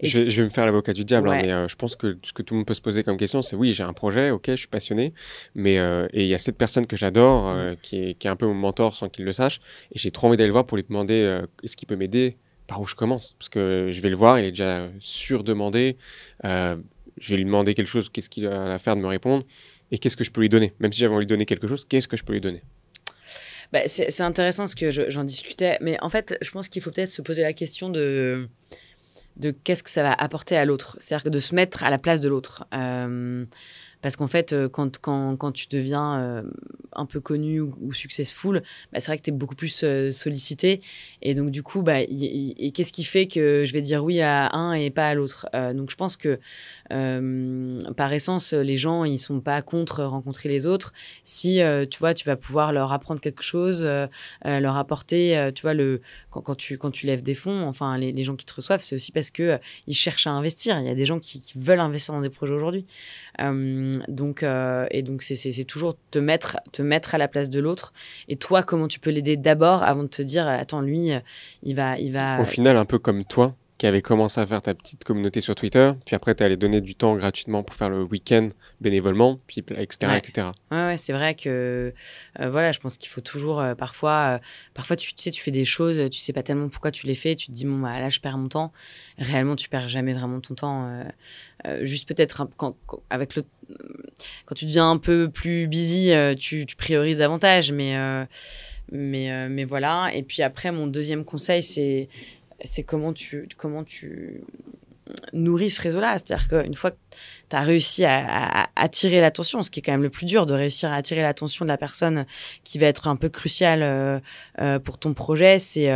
Je, vais me faire l'avocat du diable, hein, mais euh, je pense que ce que tout le monde peut se poser comme question, c'est oui, j'ai un projet, ok, je suis passionné, mais euh, il y a cette personne que j'adore, euh, mm. qui, est, qui est un peu mon mentor sans qu'il le sache, et j'ai trop envie d'aller le voir pour lui demander est-ce qu'il peut m'aider, par où je commence, parce que je vais le voir, il est déjà surdemandé, je vais lui demander quelque chose, qu'est-ce qu'il a à faire de me répondre, et qu'est-ce que je peux lui donner, même si j'avais envie de lui donner quelque chose, qu'est-ce que je peux lui donner. Bah, c'est intéressant ce que j'en discutais, mais en fait, je pense qu'il faut peut-être se poser la question de de qu'est-ce que ça va apporter à l'autre. C'est-à-dire de se mettre à la place de l'autre. Euh, parce qu'en fait, euh, quand, quand, quand, tu deviens euh, un peu connu ou, successful, bah, c'est vrai que tu es beaucoup plus euh, sollicité. Et donc, du coup, bah, et qu'est-ce qui fait que je vais dire oui à un et pas à l'autre Donc, je pense que par essence, les gens, ils sont pas contre rencontrer les autres. Si, tu vois, tu vas pouvoir leur apprendre quelque chose, leur apporter, tu vois, le, quand, quand, tu, quand tu lèves des fonds, enfin, les, les gens qui te reçoivent, c'est aussi parce que ils cherchent à investir. Il y a des gens qui veulent investir dans des projets aujourd'hui. Euh, donc, euh, et donc, c'est toujours te mettre, te mettre à la place de l'autre. Et toi, comment tu peux l'aider d'abord avant de te dire, euh, attends, lui, il va, il va. Au final, un peu comme toi, qui avait commencé à faire ta petite communauté sur Twitter, puis après, tu allé donner du temps gratuitement pour faire le week-end bénévolement, puis etc. etc. Ouais, c'est vrai que voilà, je pense qu'il faut toujours parfois, parfois tu, tu, sais, tu fais des choses, tu sais pas tellement pourquoi tu les fais, tu te dis, bon, bah, là, je perds mon temps. Réellement, tu perds jamais vraiment ton temps. Euh, juste peut-être quand, avec le quand tu deviens un peu plus busy, euh, tu, tu, priorises davantage, mais euh, mais mais voilà. Et puis après, mon deuxième conseil, c'est c'est comment tu comment tu nourris ce réseau-là. C'est-à-dire qu'une fois que tu as réussi à, attirer l'attention, ce qui est quand même le plus dur, de réussir à attirer l'attention de la personne qui va être un peu cruciale pour ton projet, c'est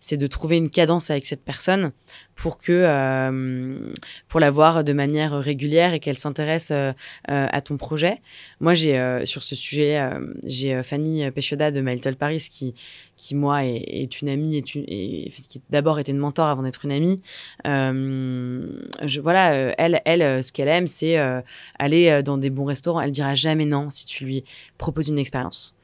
c'est de trouver une cadence avec cette personne pour que euh, pour voir de manière régulière et qu'elle s'intéresse euh, euh, à ton projet. Moi, j'ai euh, sur ce sujet, j'ai Fanny Péchoda de My Paris qui qui moi est, une amie et une, qui d'abord était une mentor avant d'être une amie. je voilà, elle elle ce qu'elle aime c'est aller dans des bons restaurants. Elle dira jamais non si tu lui proposes une expérience.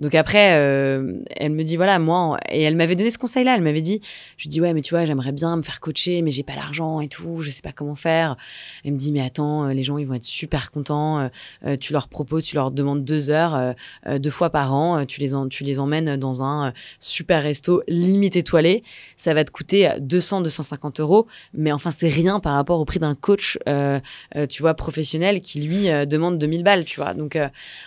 Donc après, euh, elle me dit voilà moi et elle m'avait donné ce conseil-là. Elle m'avait dit, je lui dis ouais mais tu vois j'aimerais bien me faire coacher mais j'ai pas l'argent et tout, je sais pas comment faire. Elle me dit mais attends euh, les gens ils vont être super contents. Euh, tu leur proposes, tu leur demandes deux heures deux fois par an, tu les tu les emmènes dans un super resto limite étoilé. Ça va te coûter 200 250 euros, mais enfin c'est rien par rapport au prix d'un coach tu vois professionnel qui lui demande 2000 balles tu vois. Donc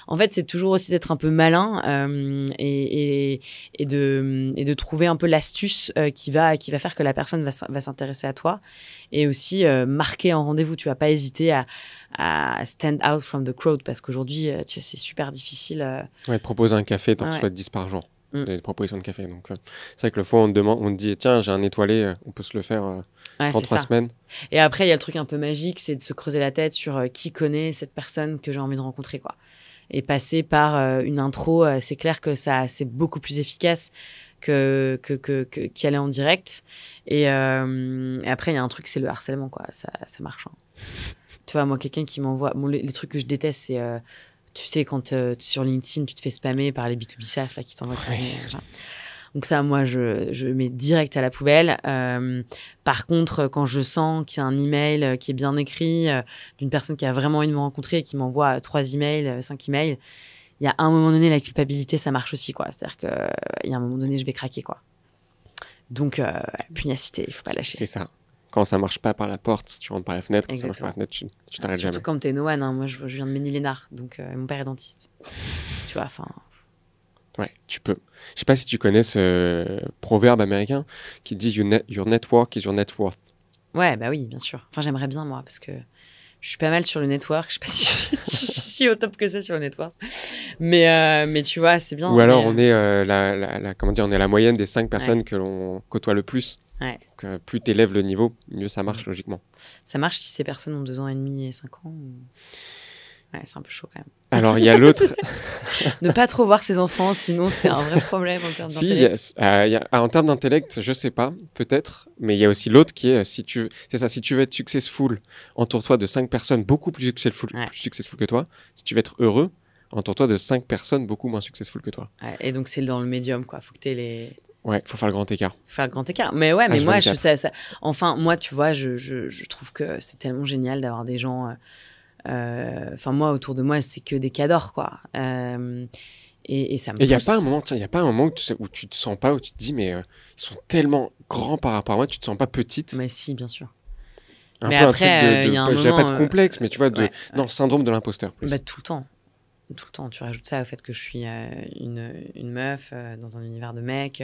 en fait c'est toujours aussi d'être un peu malin euh, et, et, de, trouver un peu l'astuce euh, qui, va, qui va faire que la personne va, s'intéresser à toi. Et aussi euh, marquer en rendez-vous. Tu vas pas hésiter à, stand out from the crowd parce qu'aujourd'hui, c'est super difficile. Ouais, proposer un café, tant soit ah 10 par jour. Mm. Des propositions de café. Donc, c'est vrai que le fois, on te demande, on dit, tiens, j'ai un étoilé, on peut se le faire. pendant trois semaines. Et après, il y a le truc un peu magique, c'est de se creuser la tête sur qui connaît cette personne que j'ai envie de rencontrer, quoi et passer par euh, une intro, euh, c'est clair que ça c'est beaucoup plus efficace que que que qu'y aller en direct. Euh, et, après il y a un truc, c'est le harcèlement quoi, ça ça marche. Hein. Tu vois moi quelqu'un qui m'envoie, les, trucs que je déteste c'est tu sais, quand euh, sur LinkedIn, tu te fais spammer par les B2B SaaS là, qui t'envoient. Donc ça, moi, je, je mets direct à la poubelle. Euh, par contre, quand je sens qu'il y a un email euh, qui est bien écrit euh, d'une personne qui a vraiment envie de me rencontrer et qui m'envoie trois emails, cinq emails, il y a un moment donné, la culpabilité, ça marche aussi, quoi. C'est-à-dire qu'il y a un moment donné, je vais craquer, quoi. Donc, euh, pugnacité, il faut pas lâcher. C'est ça quand ça ne marche pas par la porte, tu rentres par la fenêtre. Quand ça marche par la fenêtre, tu, t'arrêtes jamais. Surtout quand t'es Noan. Hein. Moi, je, viens de Ménilénard, donc mon père est dentiste. tu vois, enfin, Ouais, tu peux. Je sais pas si tu connais ce euh, proverbe américain qui dit your, network is your net worth. Ouais, bah oui, bien sûr. Enfin, j'aimerais bien, moi, parce que je suis pas mal sur le network. Je sais pas si je suis au top que ça sur le network. Mais, euh, mais tu vois, c'est bien. Ou alors, on euh, est, la, comment dire, on est la moyenne des cinq personnes que l'on côtoie le plus. Donc, plus tu élèves le niveau, mieux ça marche logiquement. Ça marche si ces personnes ont deux ans et demi et cinq ans ou c'est un peu chaud quand même. Alors, il y a l'autre. ne pas trop voir ses enfants, sinon c'est un vrai problème en termes d'intellect. en termes d'intellect, je sais pas, peut-être, mais il y a aussi l'autre qui est euh, si tu, c'est ça, si tu veux être successful, entoure-toi de cinq personnes beaucoup plus successful, que toi. Si tu veux être heureux, entoure-toi de cinq personnes beaucoup moins successful que toi. et donc c'est dans le médium, quoi. Faut que tu les. Ouais, faut faire le grand écart. Faire le grand écart. Mais ouais, ah, mais moi, je sais ça, Enfin, moi, tu vois, je, je, trouve que c'est tellement génial d'avoir des gens. Euh, euh, enfin, moi, autour de moi, c'est que des cadors, quoi. Euh, et, ça me. Il n'y a pas un moment, il a pas un moment où tu, te sens pas, où tu te dis, mais euh, ils sont tellement grands par rapport à moi, tu te sens pas petite. Mais si, bien sûr. Un mais peu après, un truc de, j'ai pas de complexe, mais tu vois, de, non, syndrome de l'imposteur. Bah, tout le temps. Tout le temps. Tu rajoutes ça au fait que je suis une, meuf dans un univers de mecs.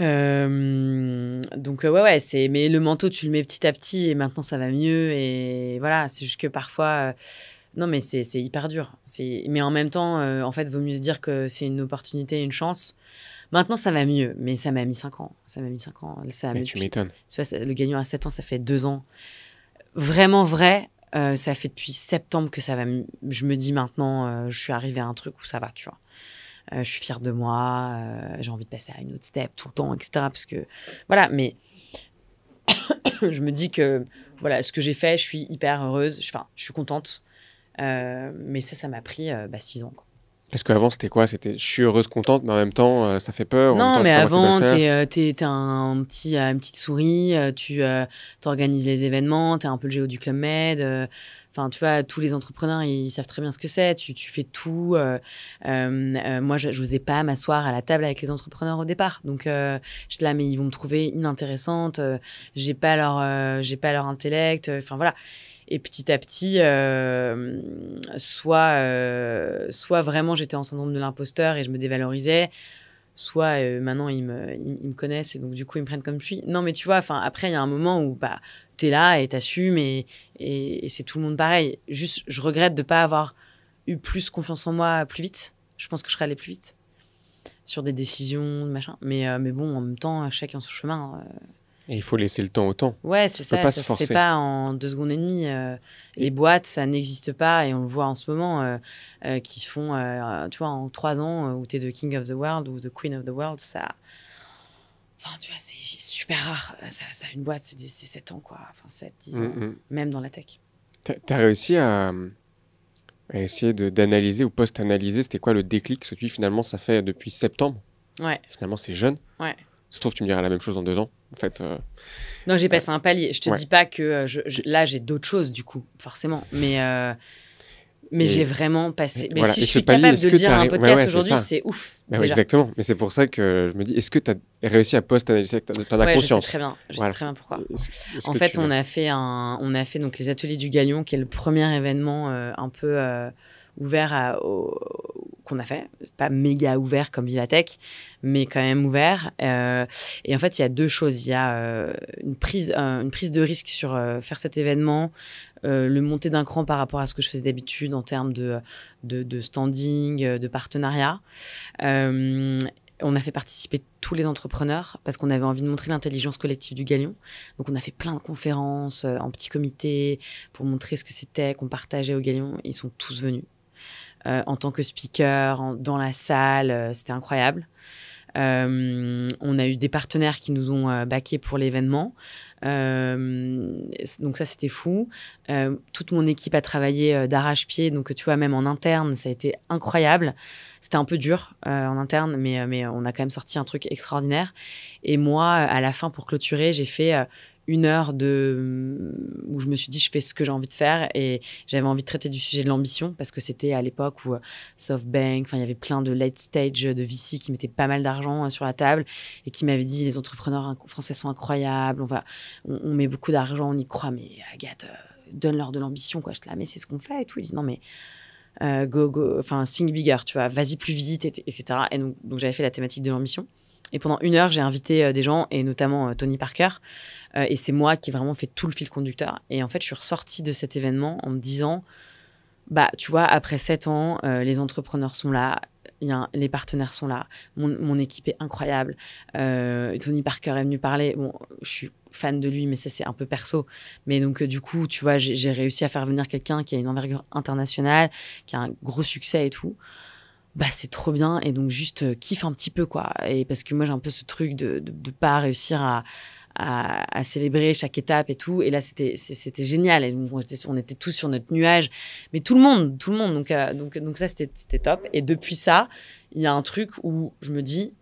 Euh, donc euh, ouais ouais c'est mais le manteau tu le mets petit à petit et maintenant ça va mieux et voilà c'est juste que parfois euh, non mais c'est hyper dur c'est mais en même temps en fait vaut mieux se dire que c'est une opportunité une chance maintenant ça va mieux mais ça m'a mis 5 ans ça m'a mis 5 ans ça tu le gagnant à 7 ans ça fait 2 ans vraiment vrai ça fait depuis septembre que ça va je me dis maintenant je suis arrivé à un truc où ça va tu vois euh, je suis fière de moi, euh, j'ai envie de passer à une autre step tout le temps, etc. Parce que voilà, mais je me dis que voilà, ce que j'ai fait, je suis hyper heureuse, enfin, je suis contente. Euh, mais ça, ça m'a pris bah, six ans. Quoi. Parce qu'avant, c'était quoi C'était je suis heureuse, contente, mais en même temps, euh, ça fait peur. Non, mais avant, t'es euh, es, un petit, euh, une petite souris, tu organises les événements, tu es un peu le géo du Club Med. Enfin, tu vois, tous les entrepreneurs, ils savent très bien ce que c'est. Tu, tu, fais tout. moi, je n'osais pas m'asseoir à la table avec les entrepreneurs au départ. Donc, je j'étais là, mais ils vont me trouver inintéressante. j'ai pas leur, j'ai pas leur intellect. Enfin voilà et petit à petit, euh, soit, euh, soit vraiment j'étais en syndrome de l'imposteur et je me dévalorisais, soit euh, maintenant ils me, ils, connaissent et donc du coup ils me prennent comme je suis. Non mais tu vois, enfin après il y a un moment où bah es là et t'assumes et, et, c'est tout le monde pareil. Juste je regrette de ne pas avoir eu plus confiance en moi plus vite. Je pense que je serais allée plus vite sur des décisions, machin. Mais, mais bon, en même temps, chacun son chemin. Hein. Et il faut laisser le temps au temps. Ouais, c'est ça. ça se, fait pas en deux secondes et demie. Euh. Les boîtes, ça n'existe pas. Et on le voit en ce moment, euh, euh, qui se font, tu vois, en trois ans, où tu es The King of the World ou The Queen of the World, ça. Enfin, tu vois, c'est super rare. Ça, une boîte, c'est 7 ans, quoi. Enfin, 7, 10 ans, mm, mm. même dans la tech. Tu as réussi à, essayer essayer d'analyser ou post-analyser, c'était quoi le déclic ce que finalement, ça fait depuis septembre. Ouais. Finalement, c'est jeune. Ouais. se trouve, tu me diras la même chose en deux ans en fait. Euh, non, j'ai passé un palier. Je te dis pas que euh, là, j'ai d'autres choses, du coup, forcément. Mais. Euh, mais j'ai vraiment passé. Mais si je suis capable de le dire un podcast aujourd'hui, c'est ouf. exactement. Mais c'est pour ça que je me dis, est-ce que tu as réussi à post-analyser T'en as conscience Je sais très bien. Je très bien pourquoi. En fait, on a fait un, on a fait donc les ateliers du Galion, qui est le premier événement un peu ouvert à, qu'on a fait, pas méga ouvert comme Vivatech, mais quand même ouvert. Euh, et en fait, il y a deux choses. Il y a euh, une, prise, une prise de risque sur euh, faire cet événement, le monter d'un cran par rapport à ce que je faisais d'habitude en termes de, de, de, standing, de partenariat. on a fait participer tous les entrepreneurs parce qu'on avait envie de montrer l'intelligence collective du Galion. Donc on a fait plein de conférences en petits comités pour montrer ce que c'était qu'on partageait au Galion. Ils sont tous venus. Euh, en tant que speaker, dans la salle. Euh, c'était incroyable. Euh, on a eu des partenaires qui nous ont euh, pour l'événement. donc ça, c'était fou. toute mon équipe a travaillé d'arrache-pied. Donc tu vois, même en interne, ça a été incroyable. C'était un peu dur en interne, mais, mais on a quand même sorti un truc extraordinaire. Et moi, à la fin, pour clôturer, j'ai fait une heure de où je me suis dit je fais ce que j'ai envie de faire et j'avais envie de traiter du sujet de l'ambition parce que c'était à l'époque où euh, SoftBank il y avait plein de late stage euh, de VC qui mettaient pas mal d'argent euh, sur la table et qui m'avaient dit les entrepreneurs français sont incroyables on va on, met beaucoup d'argent on y croit mais Agathe donne-leur de l'ambition quoi je te la ah, mais c'est ce qu'on fait et tout il non mais go go enfin sing bigger tu vois vas-y plus vite etc et donc j'avais fait la thématique de l'ambition et pendant une heure, j'ai invité euh, des gens, et notamment euh, Tony Parker. Euh, et c'est moi qui ai vraiment fait tout le fil conducteur. Et en fait, je suis ressortie de cet événement en me disant, bah, tu vois, après sept ans, les entrepreneurs sont là, y a les partenaires sont là, mon, équipe est incroyable. Tony Parker est venu parler. Bon, je suis fan de lui, mais ça c'est un peu perso. Mais donc du coup, tu vois, j'ai réussi à faire venir quelqu'un qui a une envergure internationale, qui a un gros succès et tout bah c'est trop bien et donc juste euh, kiffe un petit peu quoi. Et parce que moi j'ai un peu ce truc de, de, pas réussir à, célébrer chaque étape et tout. Et là, c'était c'était génial. on était, tous sur notre nuage, mais tout le monde, tout le monde. Donc euh, donc donc ça, c'était top. Et depuis ça, il y a un truc où je me dis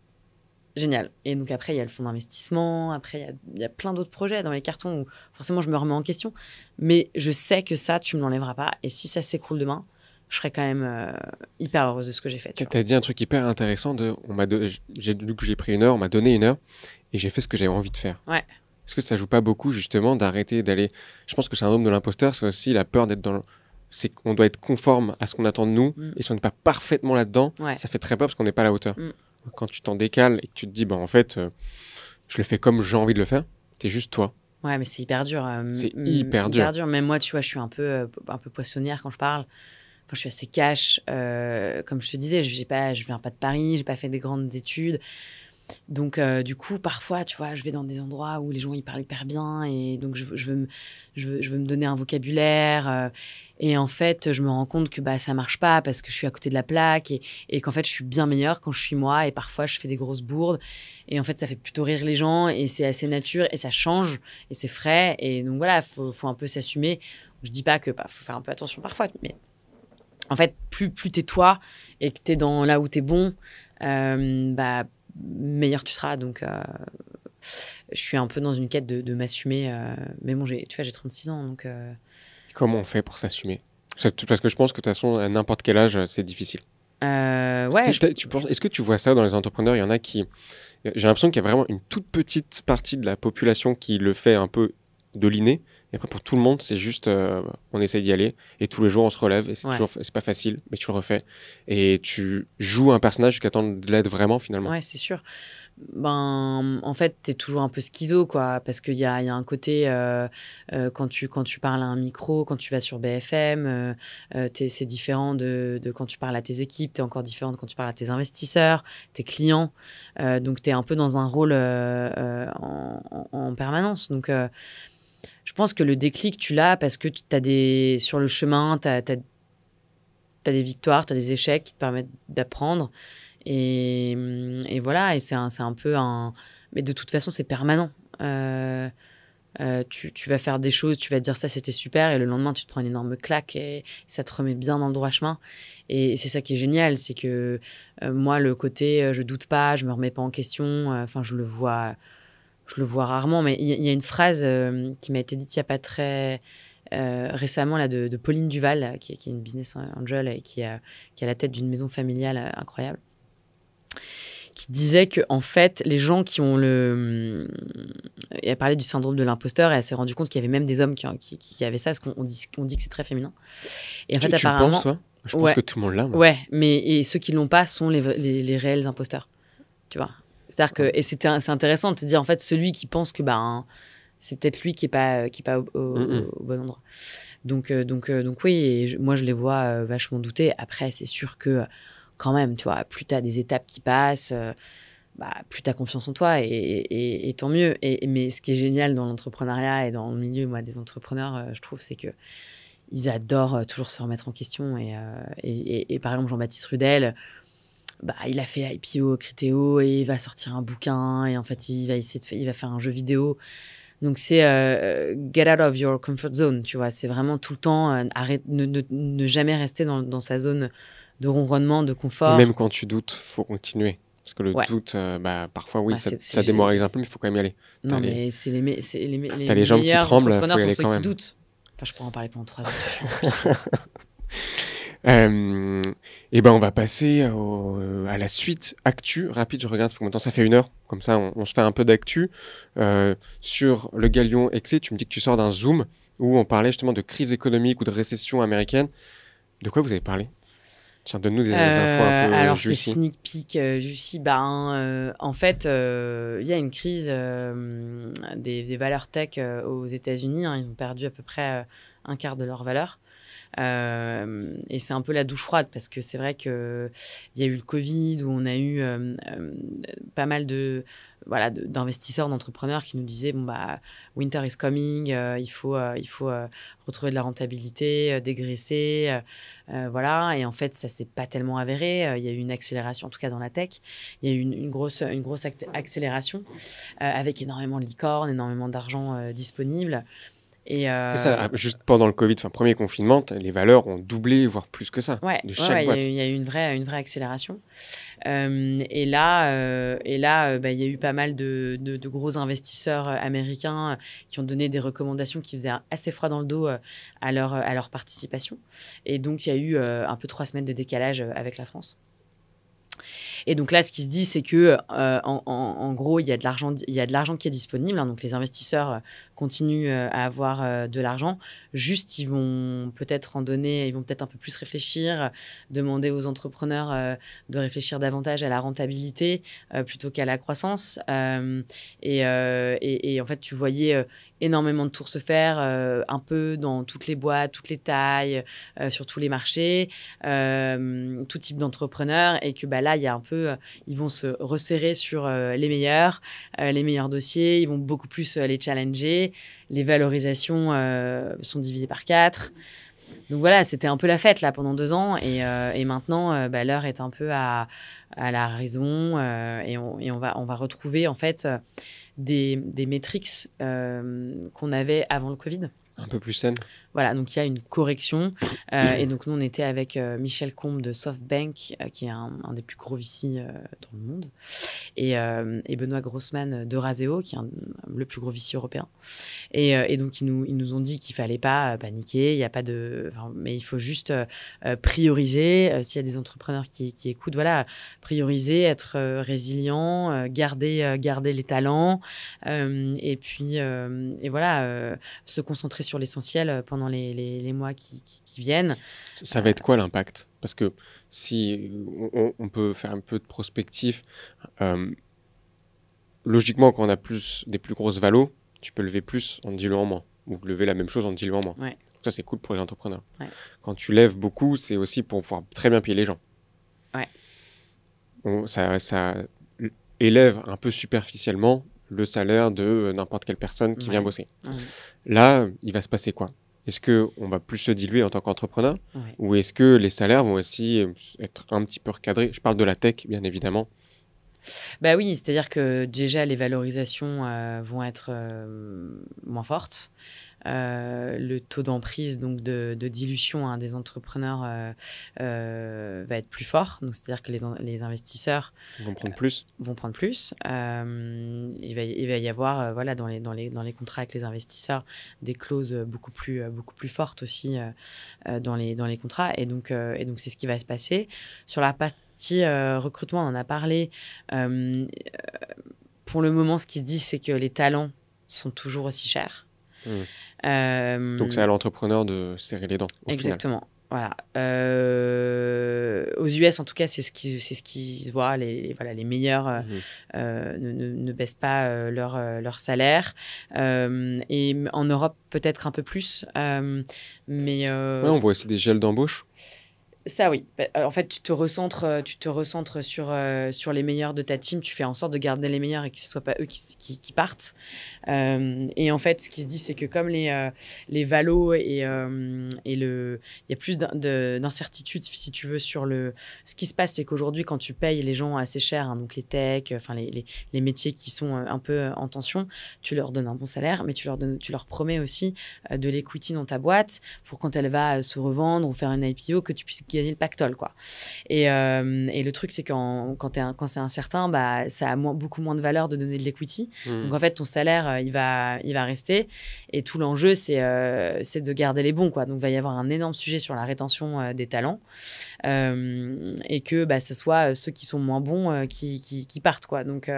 génial. Et donc après, il y a le fonds d'investissement. Après, il y a, plein d'autres projets dans les cartons où forcément je me remets en question. Mais je sais que ça, tu me l'enlèveras pas. Et si ça s'écroule demain, je serais quand même euh, hyper heureuse de ce que j'ai fait. Tu as dit un truc hyper intéressant de, on m'a, j'ai j'ai pris une heure, on m'a donné une heure et j'ai fait ce que j'avais envie de faire. Ouais. Est-ce que ça joue pas beaucoup justement d'arrêter d'aller Je pense que c'est un homme de l'imposteur, c'est aussi la peur d'être dans. C'est qu'on doit être conforme à ce qu'on attend de nous mm. et si on n'est pas parfaitement là-dedans, ça fait très peur parce qu'on n'est pas à la hauteur. Mm. Quand tu t'en décales et que tu te dis, bah en fait, euh, je le fais comme j'ai envie de le faire, t'es juste toi. Ouais, mais c'est hyper dur. Euh, c'est hyper, dur. dur. Même moi, tu vois, je suis un peu, un peu poissonnière quand je parle je suis assez cash. Euh, comme je te disais, j'ai pas, je viens pas de Paris, j'ai pas fait des grandes études. Donc, euh, du coup, parfois, tu vois, je vais dans des endroits où les gens ils parlent hyper bien et donc je, veux, me, je, veux, me donner un vocabulaire. Euh, et en fait, je me rends compte que bah, ça marche pas parce que je suis à côté de la plaque et, qu'en fait, je suis bien meilleure quand je suis moi et parfois je fais des grosses bourdes. Et en fait, ça fait plutôt rire les gens et c'est assez nature et ça change et c'est frais. Et donc, voilà, faut, faut un peu s'assumer. Je dis pas que bah, faut faire un peu attention parfois, mais en fait, plus, plus t'es toi et que t'es dans là où t'es bon, euh, bah, meilleur tu seras. Donc, euh, je suis un peu dans une quête de, m'assumer. Euh, mais bon, tu vois, j'ai 36 ans, donc... Comment on fait pour s'assumer Parce que je pense que de toute façon, à n'importe quel âge, c'est difficile. ouais. Est-ce que tu vois ça dans les entrepreneurs Il y en a qui... J'ai l'impression qu'il y a vraiment une toute petite partie de la population qui le fait un peu de l'inné, et après, pour tout le monde, c'est juste, euh, on essaie d'y aller. Et tous les jours, on se relève. Et c'est pas facile, mais tu le refais. Et tu joues un personnage jusqu'à temps de l'aide vraiment, finalement. Ouais, c'est sûr. Ben, en fait, t'es toujours un peu schizo, quoi. Parce qu'il y a, y a, un côté, euh, euh, quand, tu, quand tu parles à un micro, quand tu vas sur BFM, c'est différent de, quand tu parles à tes équipes. T'es encore différent de quand tu parles à tes investisseurs, tes clients. donc, t'es un peu dans un rôle en, en, permanence. Donc, je pense que le déclic, tu l'as parce que tu as des. Sur le chemin, tu as, des victoires, tu as des échecs qui te permettent d'apprendre. Et, voilà, et c'est un, peu un. Mais de toute façon, c'est permanent. Euh, euh, tu, vas faire des choses, tu vas dire ça, c'était super, et le lendemain, tu te prends une énorme claque et, ça te remet bien dans le droit chemin. Et, c'est ça qui est génial, c'est que euh, moi, le côté je doute pas, je me remets pas en question, enfin, je le vois je le vois rarement, mais il y, a une phrase euh, qui m'a été dite il n'y a pas très euh, récemment là, de, Pauline Duval, qui, est une business angel et qui, a, qui a la tête d'une maison familiale euh, incroyable, qui disait que en fait, les gens qui ont le. Elle parlait du syndrome de l'imposteur et elle s'est rendue compte qu'il y avait même des hommes qui, avaient ça, parce qu'on dit, on dit que c'est très féminin. Et en fait, tu Penses, toi je pense que tout le monde l'a. Ouais, mais et ceux qui l'ont pas sont les réels imposteurs. Tu vois, c'est-à-dire que, et c'est intéressant de te dire, en fait, celui qui pense que ben c'est peut-être lui qui n'est pas, qui pas au, bon endroit. Donc, euh, donc, euh, donc oui, et moi, je les vois euh, vachement douter. Après, c'est sûr que, quand même, tu plus tu as des étapes qui passent, bah, plus tu as confiance en toi, et, tant mieux. Et, mais ce qui est génial dans l'entrepreneuriat et dans le milieu moi, des entrepreneurs, je trouve, c'est que ils adorent toujours se remettre en question. et par exemple, Jean-Baptiste Rudel, bah, il a fait IPO, Critéo et il va sortir un bouquin, et en fait, il va essayer de faire, il va faire un jeu vidéo. Donc, c'est euh, get out of your comfort zone, tu vois. C'est vraiment tout le temps, euh, arrête, ne, jamais rester dans, dans, sa zone de ronronnement, de confort. même quand tu doutes, faut continuer. Parce que le doute, euh, bah, parfois, oui, bah, ça, ça exemple un peu, mais il faut quand même y aller. Non, les... mais c'est les, me les, les, les jambes qui tremblent, faut y aller quand même. Enfin, je pourrais en parler pendant trois heures. Euh, et ben on va passer euh, à la suite actu rapide. Je regarde ça fait une heure. Comme ça, on, se fait un peu d'actu euh, sur le Galion Excès. Tu me dis que tu sors d'un zoom où on parlait justement de crise économique ou de récession américaine. De quoi vous avez parlé Tiens, donne-nous des, Alors c'est sneak peek, je Ben, bah, hein, en fait, il y a une crise des, valeurs tech aux États-Unis. Hein. ils ont perdu à peu près un quart de leur valeur. Euh, et c'est un peu la douche froide parce que c'est vrai qu'il y a eu le Covid où on a eu euh, euh, pas mal de voilà d'investisseurs, d'entrepreneurs qui nous disaient bon bah winter is coming, il faut il faut retrouver de la rentabilité, dégraisser, voilà. Et en fait ça s'est pas tellement avéré. Il y a eu une accélération, en tout cas dans la tech, il y a eu une grosse une grosse accélération avec énormément de licornes, énormément d'argent disponible. Euh, ça, ah, juste pendant le Covid, enfin premier confinement, les valeurs ont doublé, voire plus que ça, de chaque boîte. Il y, a eu une vraie, une vraie accélération. Euh, et là, euh, et là, bah, il y a eu pas mal de, de, gros investisseurs américains qui ont donné des recommandations qui faisaient assez froid dans le dos à leur, à leur participation. Et donc, il y a eu un peu trois semaines de décalage avec la France. Et donc là, ce qui se dit, c'est que en, gros, il y a de l'argent, il y a de l'argent qui est disponible. Hein, donc les investisseurs continuent euh, à avoir euh, de l'argent. Juste, ils vont peut-être en donner, ils vont peut-être un peu plus réfléchir, demander aux entrepreneurs euh, de réfléchir davantage à la rentabilité plutôt qu'à la croissance. Et, en fait, tu voyais énormément de tours se faire, un peu dans toutes les boîtes, toutes les tailles, sur tous les marchés, tout type d'entrepreneurs, et que bah, là, il y a un peu, ils vont se resserrer sur les meilleurs, les meilleurs dossiers, ils vont beaucoup plus les challenger, les valorisations euh, sont divisées par quatre. Donc voilà, c'était un peu la fête là pendant deux ans et, euh, maintenant euh, bah, l'heure est un peu à, la raison et, on, va, retrouver en fait des, des métriques qu'on avait avant le Covid. Un peu plus saine voilà, donc il y a une correction. Euh, et donc nous, on était avec euh, Michel Combe de SoftBank, euh, qui est un, des plus gros VC dans le monde, et, et Benoît Grossman de Raseo, qui est le plus gros VC européen. Et, donc ils nous, ils nous ont dit qu'il fallait pas paniquer, il n'y a pas de... Mais il faut juste prioriser, s'il y a des entrepreneurs qui, qui écoutent, voilà, prioriser, être résilient, garder, garder les talents, et puis et voilà, se concentrer sur l'essentiel pendant les, mois qui, viennent. Ça va être quoi l'impact Parce que si on, peut faire un peu de prospectif, euh, logiquement, quand on a plus, des plus grosses valos, tu peux lever plus en diluant moins ou lever la même chose en diluant moins. Ouais. ça, c'est cool pour les entrepreneurs. Quand tu lèves beaucoup, c'est aussi pour pouvoir très bien payer les gens. ça, élève un peu superficiellement le salaire de euh, n'importe quelle personne qui vient bosser. Là, il va se passer quoi est-ce qu'on va plus se diluer en tant qu'entrepreneur ou est-ce que les salaires vont aussi euh, être un petit peu recadrés Je parle de la tech, bien évidemment. Bah oui, c'est-à-dire que déjà les valorisations euh, vont être euh, moins fortes. Euh, le taux d'emprise, donc de, dilution hein, des entrepreneurs euh, euh, va être plus fort. Donc, c'est-à-dire que les, les, investisseurs vont prendre plus. vont prendre plus. il, va, il va y avoir, voilà, dans les, dans, les, dans les contrats avec les investisseurs, des clauses beaucoup plus, beaucoup plus fortes aussi dans, les, dans les contrats. Et donc, et donc, c'est ce qui va se passer. Sur la partie recrutement, on en a parlé pour le moment, ce qui se dit, c'est que les talents sont toujours aussi chers. Euh, Donc c'est à l'entrepreneur de serrer les dents. exactement. Voilà. Euh, aux US, en tout cas, c'est ce qui, c'est ce qui se Les, voilà, les meilleurs euh, mhm. ne, ne, baissent pas leur, leur salaire. et en Europe, peut-être un peu plus. mais on voit aussi des gels d'embauche. Ça oui. Bah, euh, en fait, tu te recentres, euh, tu te recentres sur, euh, sur les meilleurs de ta team. Tu fais en sorte de garder les meilleurs et que ce ne soit pas eux qui, qui, partent. et en fait, ce qui se dit, c'est que comme les, les valos et, et le, il y a plus d'incertitude, si tu veux, sur le. Ce qui se passe, c'est qu'aujourd'hui, quand tu payes les gens assez cher, hein, donc les tech, enfin les, les, les, métiers qui sont un peu en tension, tu leur donnes un bon salaire, mais tu leur, donnes, tu leur promets aussi de l'equity dans ta boîte pour quand elle va se revendre ou faire une IPO que tu puisses gagner le pactole, quoi. Et, euh, et le truc, c'est quand, quand, c'est incertain, bah, ça a beaucoup moins de valeur de donner de l'equity. Mmh. Donc, en fait, ton salaire, euh, il va, il va rester. Et tout l'enjeu, c'est, euh, c'est de garder les bons, quoi. Donc, il va y avoir un énorme sujet sur la rétention des talents. et que bah, ce soit ceux qui sont moins bons qui, qui, qui, partent, quoi. Donc,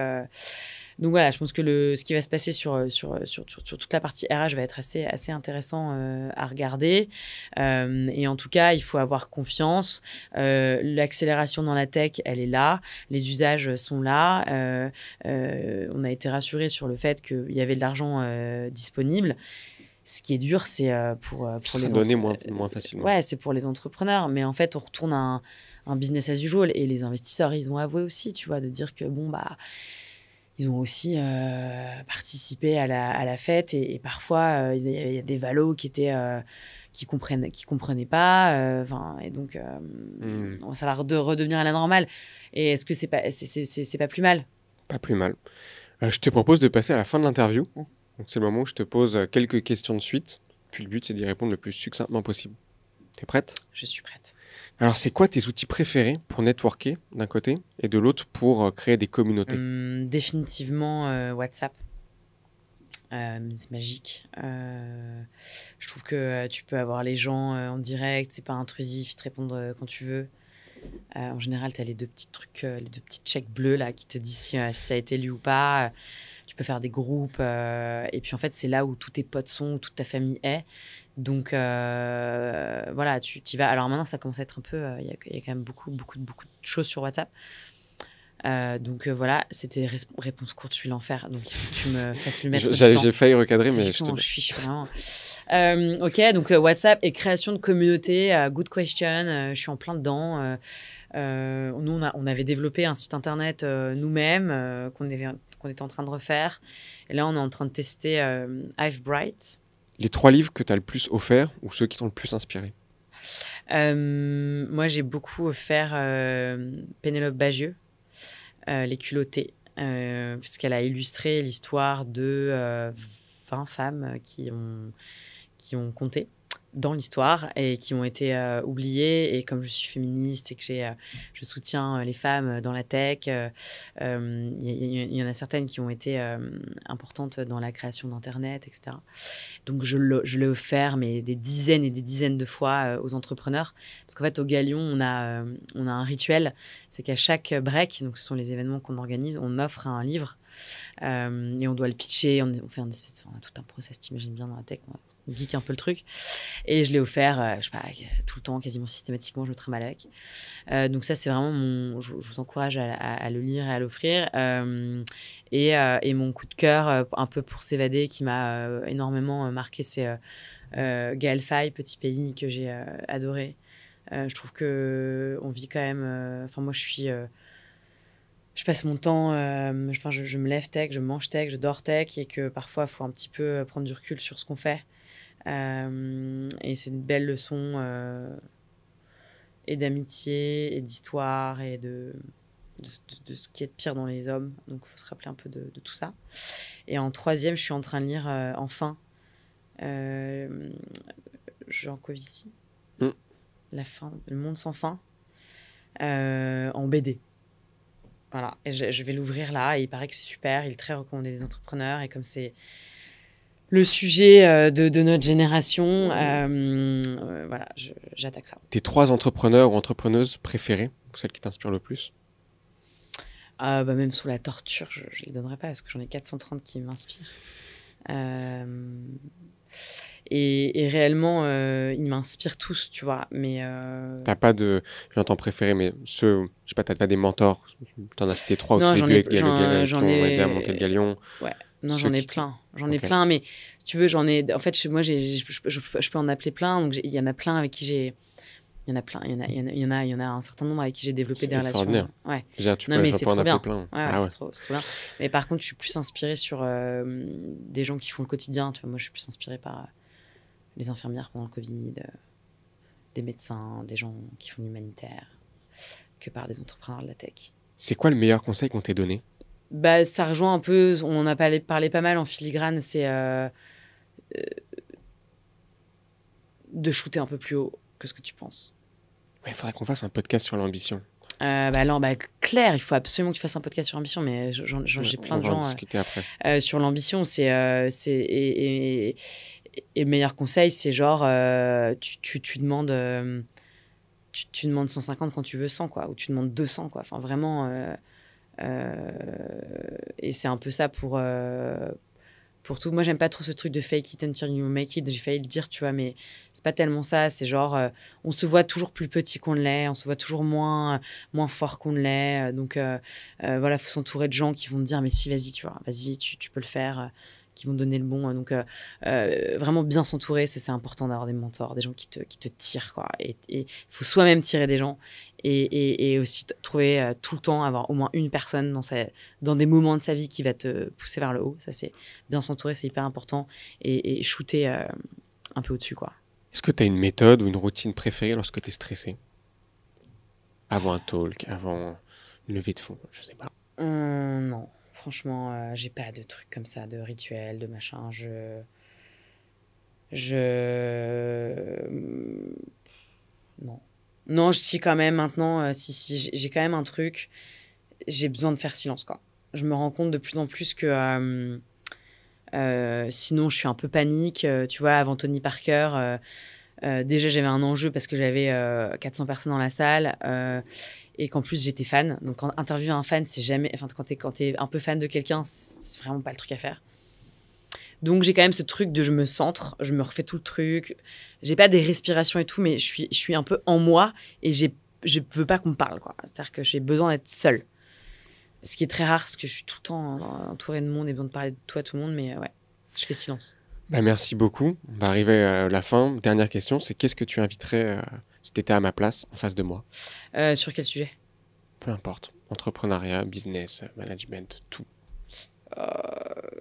donc voilà, je pense que le, ce qui va se passer sur, euh, euh, sur, sur, toute la partie RH va être assez, assez intéressant euh, à regarder. et en tout cas, il faut avoir confiance. L'accélération dans la tech, elle est là. Les usages sont là. on a été rassuré sur le fait qu'il y avait de l'argent disponible ce qui est dur, c'est pour, pour les données moins, moins facilement. Ouais, c'est pour les entrepreneurs. Mais en fait, on retourne à un, un, business as usual. Et les investisseurs, ils ont avoué aussi, tu vois, de dire que bon, bah, ils ont aussi euh, participé à la, à la, fête et, parfois euh, il y, a des valos qui étaient euh, qui comprennent qui comprenaient pas enfin et donc mmh. ça va redevenir à la normale et est-ce que c'est pas c'est, pas plus mal pas plus mal je te propose de passer à la fin de l'interview donc c'est le moment où je te pose quelques questions de suite puis le but c'est d'y répondre le plus succinctement possible T'es prête Je suis prête. Alors, c'est quoi tes outils préférés pour networker d'un côté et de l'autre pour euh, créer des communautés hum, Définitivement euh, WhatsApp. Hum, c'est magique. Euh, je trouve que tu peux avoir les gens en direct, c'est pas intrusif, ils te quand tu veux. en général, tu as les deux petits trucs, les deux petits checks bleus là, qui te disent si, si ça a été lu ou pas. Tu peux faire des groupes. et puis en fait, c'est là où tous tes potes sont, où toute ta famille est. Donc euh, voilà, tu y vas. Alors maintenant, ça commence à être un peu. Euh, il y, a quand même beaucoup, beaucoup, beaucoup de choses sur WhatsApp. Euh, donc voilà, c'était réponse courte, je suis l'enfer. Donc tu me fasses le mettre. J'ai failli recadrer, mais je, te... je suis vraiment. ok, donc WhatsApp et création de communauté, good question, je suis en plein dedans. nous, on, avait développé un site internet nous-mêmes qu'on était en train de refaire. Et là, on est en train de tester IveBright. Bright les trois livres que tu as le plus offert ou ceux qui t'ont le plus inspiré euh, Moi, j'ai beaucoup offert euh, Pénélope Bagieux, euh, Les culottés, puisqu'elle a illustré l'histoire de 20 femmes qui ont, qui ont compté dans l'histoire et qui ont été euh, oubliées. Et comme je suis féministe et que euh, je soutiens euh, les femmes dans la tech, il y, en a certaines qui ont été importantes dans la création d'Internet, etc. Donc je, le, je l'ai offert mais des dizaines et des dizaines de fois aux entrepreneurs. Parce qu'en fait, au Galion, on a, on a un rituel. C'est qu'à chaque break, donc ce sont les événements qu'on organise, on offre un livre. et on doit le pitcher, on, fait un espèce, a tout un process, t'imagines bien dans la tech, geek un peu le truc. Et je l'ai offert, euh, je sais pas, tout le temps, quasiment systématiquement, je me trame avec. Euh, donc ça, c'est vraiment mon... Je, vous encourage à, le lire et à l'offrir. Euh, et, euh, et, mon coup de cœur, un peu pour s'évader, qui m'a énormément marqué, c'est Gaël Faye, Petit Pays, que j'ai adoré. je trouve que on vit quand même... Enfin, moi, je suis je passe mon temps, enfin, je, je, me lève tech, je mange tech, je dors tech, et que parfois, il faut un petit peu prendre du recul sur ce qu'on fait. Euh, et c'est une belle leçon euh, et d'amitié et d'histoire et de, de, ce qui est de pire dans les hommes. Donc il faut se rappeler un peu de, tout ça. Et en troisième, je suis en train de lire euh, enfin Jean Covici, mm. La fin, Le monde sans fin, en BD. Voilà, et je, je vais l'ouvrir là, et il paraît que c'est super, il est très recommandé des entrepreneurs, et comme c'est le sujet euh, de, notre génération. Euh, euh, voilà, j'attaque ça. Tes trois entrepreneurs ou entrepreneuses préférées, celles qui t'inspirent le plus ah, bah, Même sous la torture, je ne les donnerai pas parce que j'en ai 430 qui m'inspirent. Et, réellement, ils m'inspirent tous, tu vois. Mais pas de, j'entends préféré, mais ceux, je sais pas, t'as pas des mentors. en as cité trois au non, début à Ouais. Non, j'en ai plein. J'en ai plein, mais tu veux, j'en ai. En fait, moi, j'ai, je, peux en appeler plein. Donc, il y en a plein avec qui j'ai. Il y en a plein. Il y en a, il y en a, y en a un certain nombre avec qui j'ai développé des relations. Ouais. tu non, peux, mais c'est Plein. Mais par contre, je suis plus inspirée sur euh, des gens qui font le quotidien. Tu moi, je suis plus inspirée par euh, les infirmières pendant le Covid, euh, des médecins, des gens qui font l'humanitaire, que par des entrepreneurs de la tech. C'est quoi le meilleur conseil qu'on t'ait donné bah, ça rejoint un peu, on en a parlé, parlé pas mal en filigrane, c'est euh, de shooter un peu plus haut que ce que tu penses. Il faudrait qu'on fasse un podcast sur l'ambition. Euh, bah bah, clair, il faut absolument que tu fasses un podcast sur l'ambition, mais j'ai plein de gens. sur l'ambition, c'est. Euh, et, et, le meilleur conseil, c'est genre, euh, tu, tu, demandes. Tu, tu, demandes 150 quand tu veux 100, quoi, ou tu demandes 200, quoi. Enfin, vraiment euh, et c'est un peu ça pour, euh, pour tout. Moi, j'aime pas trop ce truc de fake it until you make it. J'ai failli le dire, tu vois, mais c'est pas tellement ça. C'est genre, euh, on se voit toujours plus petit qu'on l'est, on se voit toujours moins, moins fort qu'on l'est. donc, voilà, faut s'entourer de gens qui vont te dire, mais si, vas-y, tu vois, vas-y, tu, tu, peux le faire qui vont donner le bon. Donc, vraiment bien s'entourer, c'est important d'avoir des mentors, des gens qui te, qui te tirent. Quoi. Et il faut soi-même tirer des gens et, aussi trouver euh, tout le temps, avoir au moins une personne dans, dans des moments de sa vie qui va te pousser vers le haut. Ça, c'est bien s'entourer, c'est hyper important et, shooter euh, un peu au-dessus, quoi. Est-ce que tu as une méthode ou une routine préférée lorsque tu es stressé Avant un talk, avant une levée de fond je sais pas. Hum, non, franchement, euh, j'ai pas de trucs comme ça, de rituel, de machin. Je. Je. Hum, non. Non, je suis quand même maintenant, euh, si, si, j'ai quand même un truc. J'ai besoin de faire silence, quoi. Je me rends compte de plus en plus que euh, euh, sinon, je suis un peu panique. tu vois, avant Tony Parker, déjà, j'avais un enjeu parce que j'avais 400 personnes dans la salle et qu'en plus, j'étais fan. Donc, quand interviewer un fan, c'est jamais. Enfin, quand t'es, es un peu fan de quelqu'un, c'est vraiment pas le truc à faire. Donc j'ai quand même ce truc de je me centre, je me refais tout le truc. J'ai pas des respirations et tout, mais je suis, je suis un peu en moi et j'ai, je veux pas qu'on me parle. C'est-à-dire que j'ai besoin d'être seule. Ce qui est très rare parce que je suis tout le temps entourée de monde et besoin de parler de toi tout le monde, mais euh, ouais, je fais silence. Bah merci beaucoup. On va arriver à euh, la fin. Dernière question, c'est qu'est-ce que tu inviterais euh, si tu à ma place, en face de moi Sur quel sujet Peu importe. Entrepreneuriat, business, management, tout. Euh,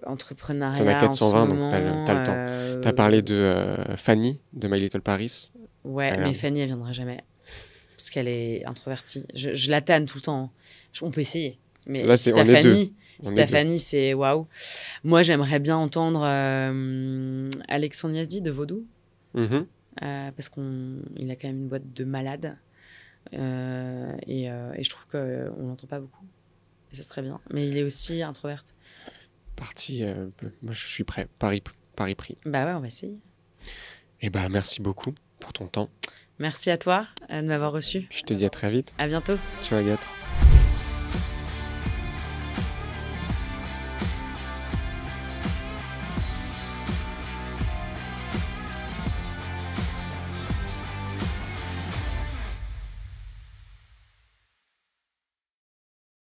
entrepreneuriat. T'en as 420, donc t'as le, temps. Euh, t'as parlé de euh, Fanny, de My Little Paris. Ouais, mais Fanny, elle viendra jamais. Parce qu'elle est introvertie. Je, je, la tanne tout le temps. Hein. on peut essayer. Mais Là, c'est, Fanny, c'est waouh. Moi, j'aimerais bien entendre euh, Alexandre Yazdi de Vaudou. Mm-hmm. parce qu'il a quand même une boîte de malade. et, et, je trouve qu'on on l'entend pas beaucoup. Et ça serait bien. Mais il est aussi introverte parti. Euh, moi, je suis prêt. Paris, Paris pris. Bah ouais, on va essayer. Et eh bah, ben, merci beaucoup pour ton temps. Merci à toi euh, de m'avoir reçu. Je te dis à très vite. À bientôt. Ciao, Agathe.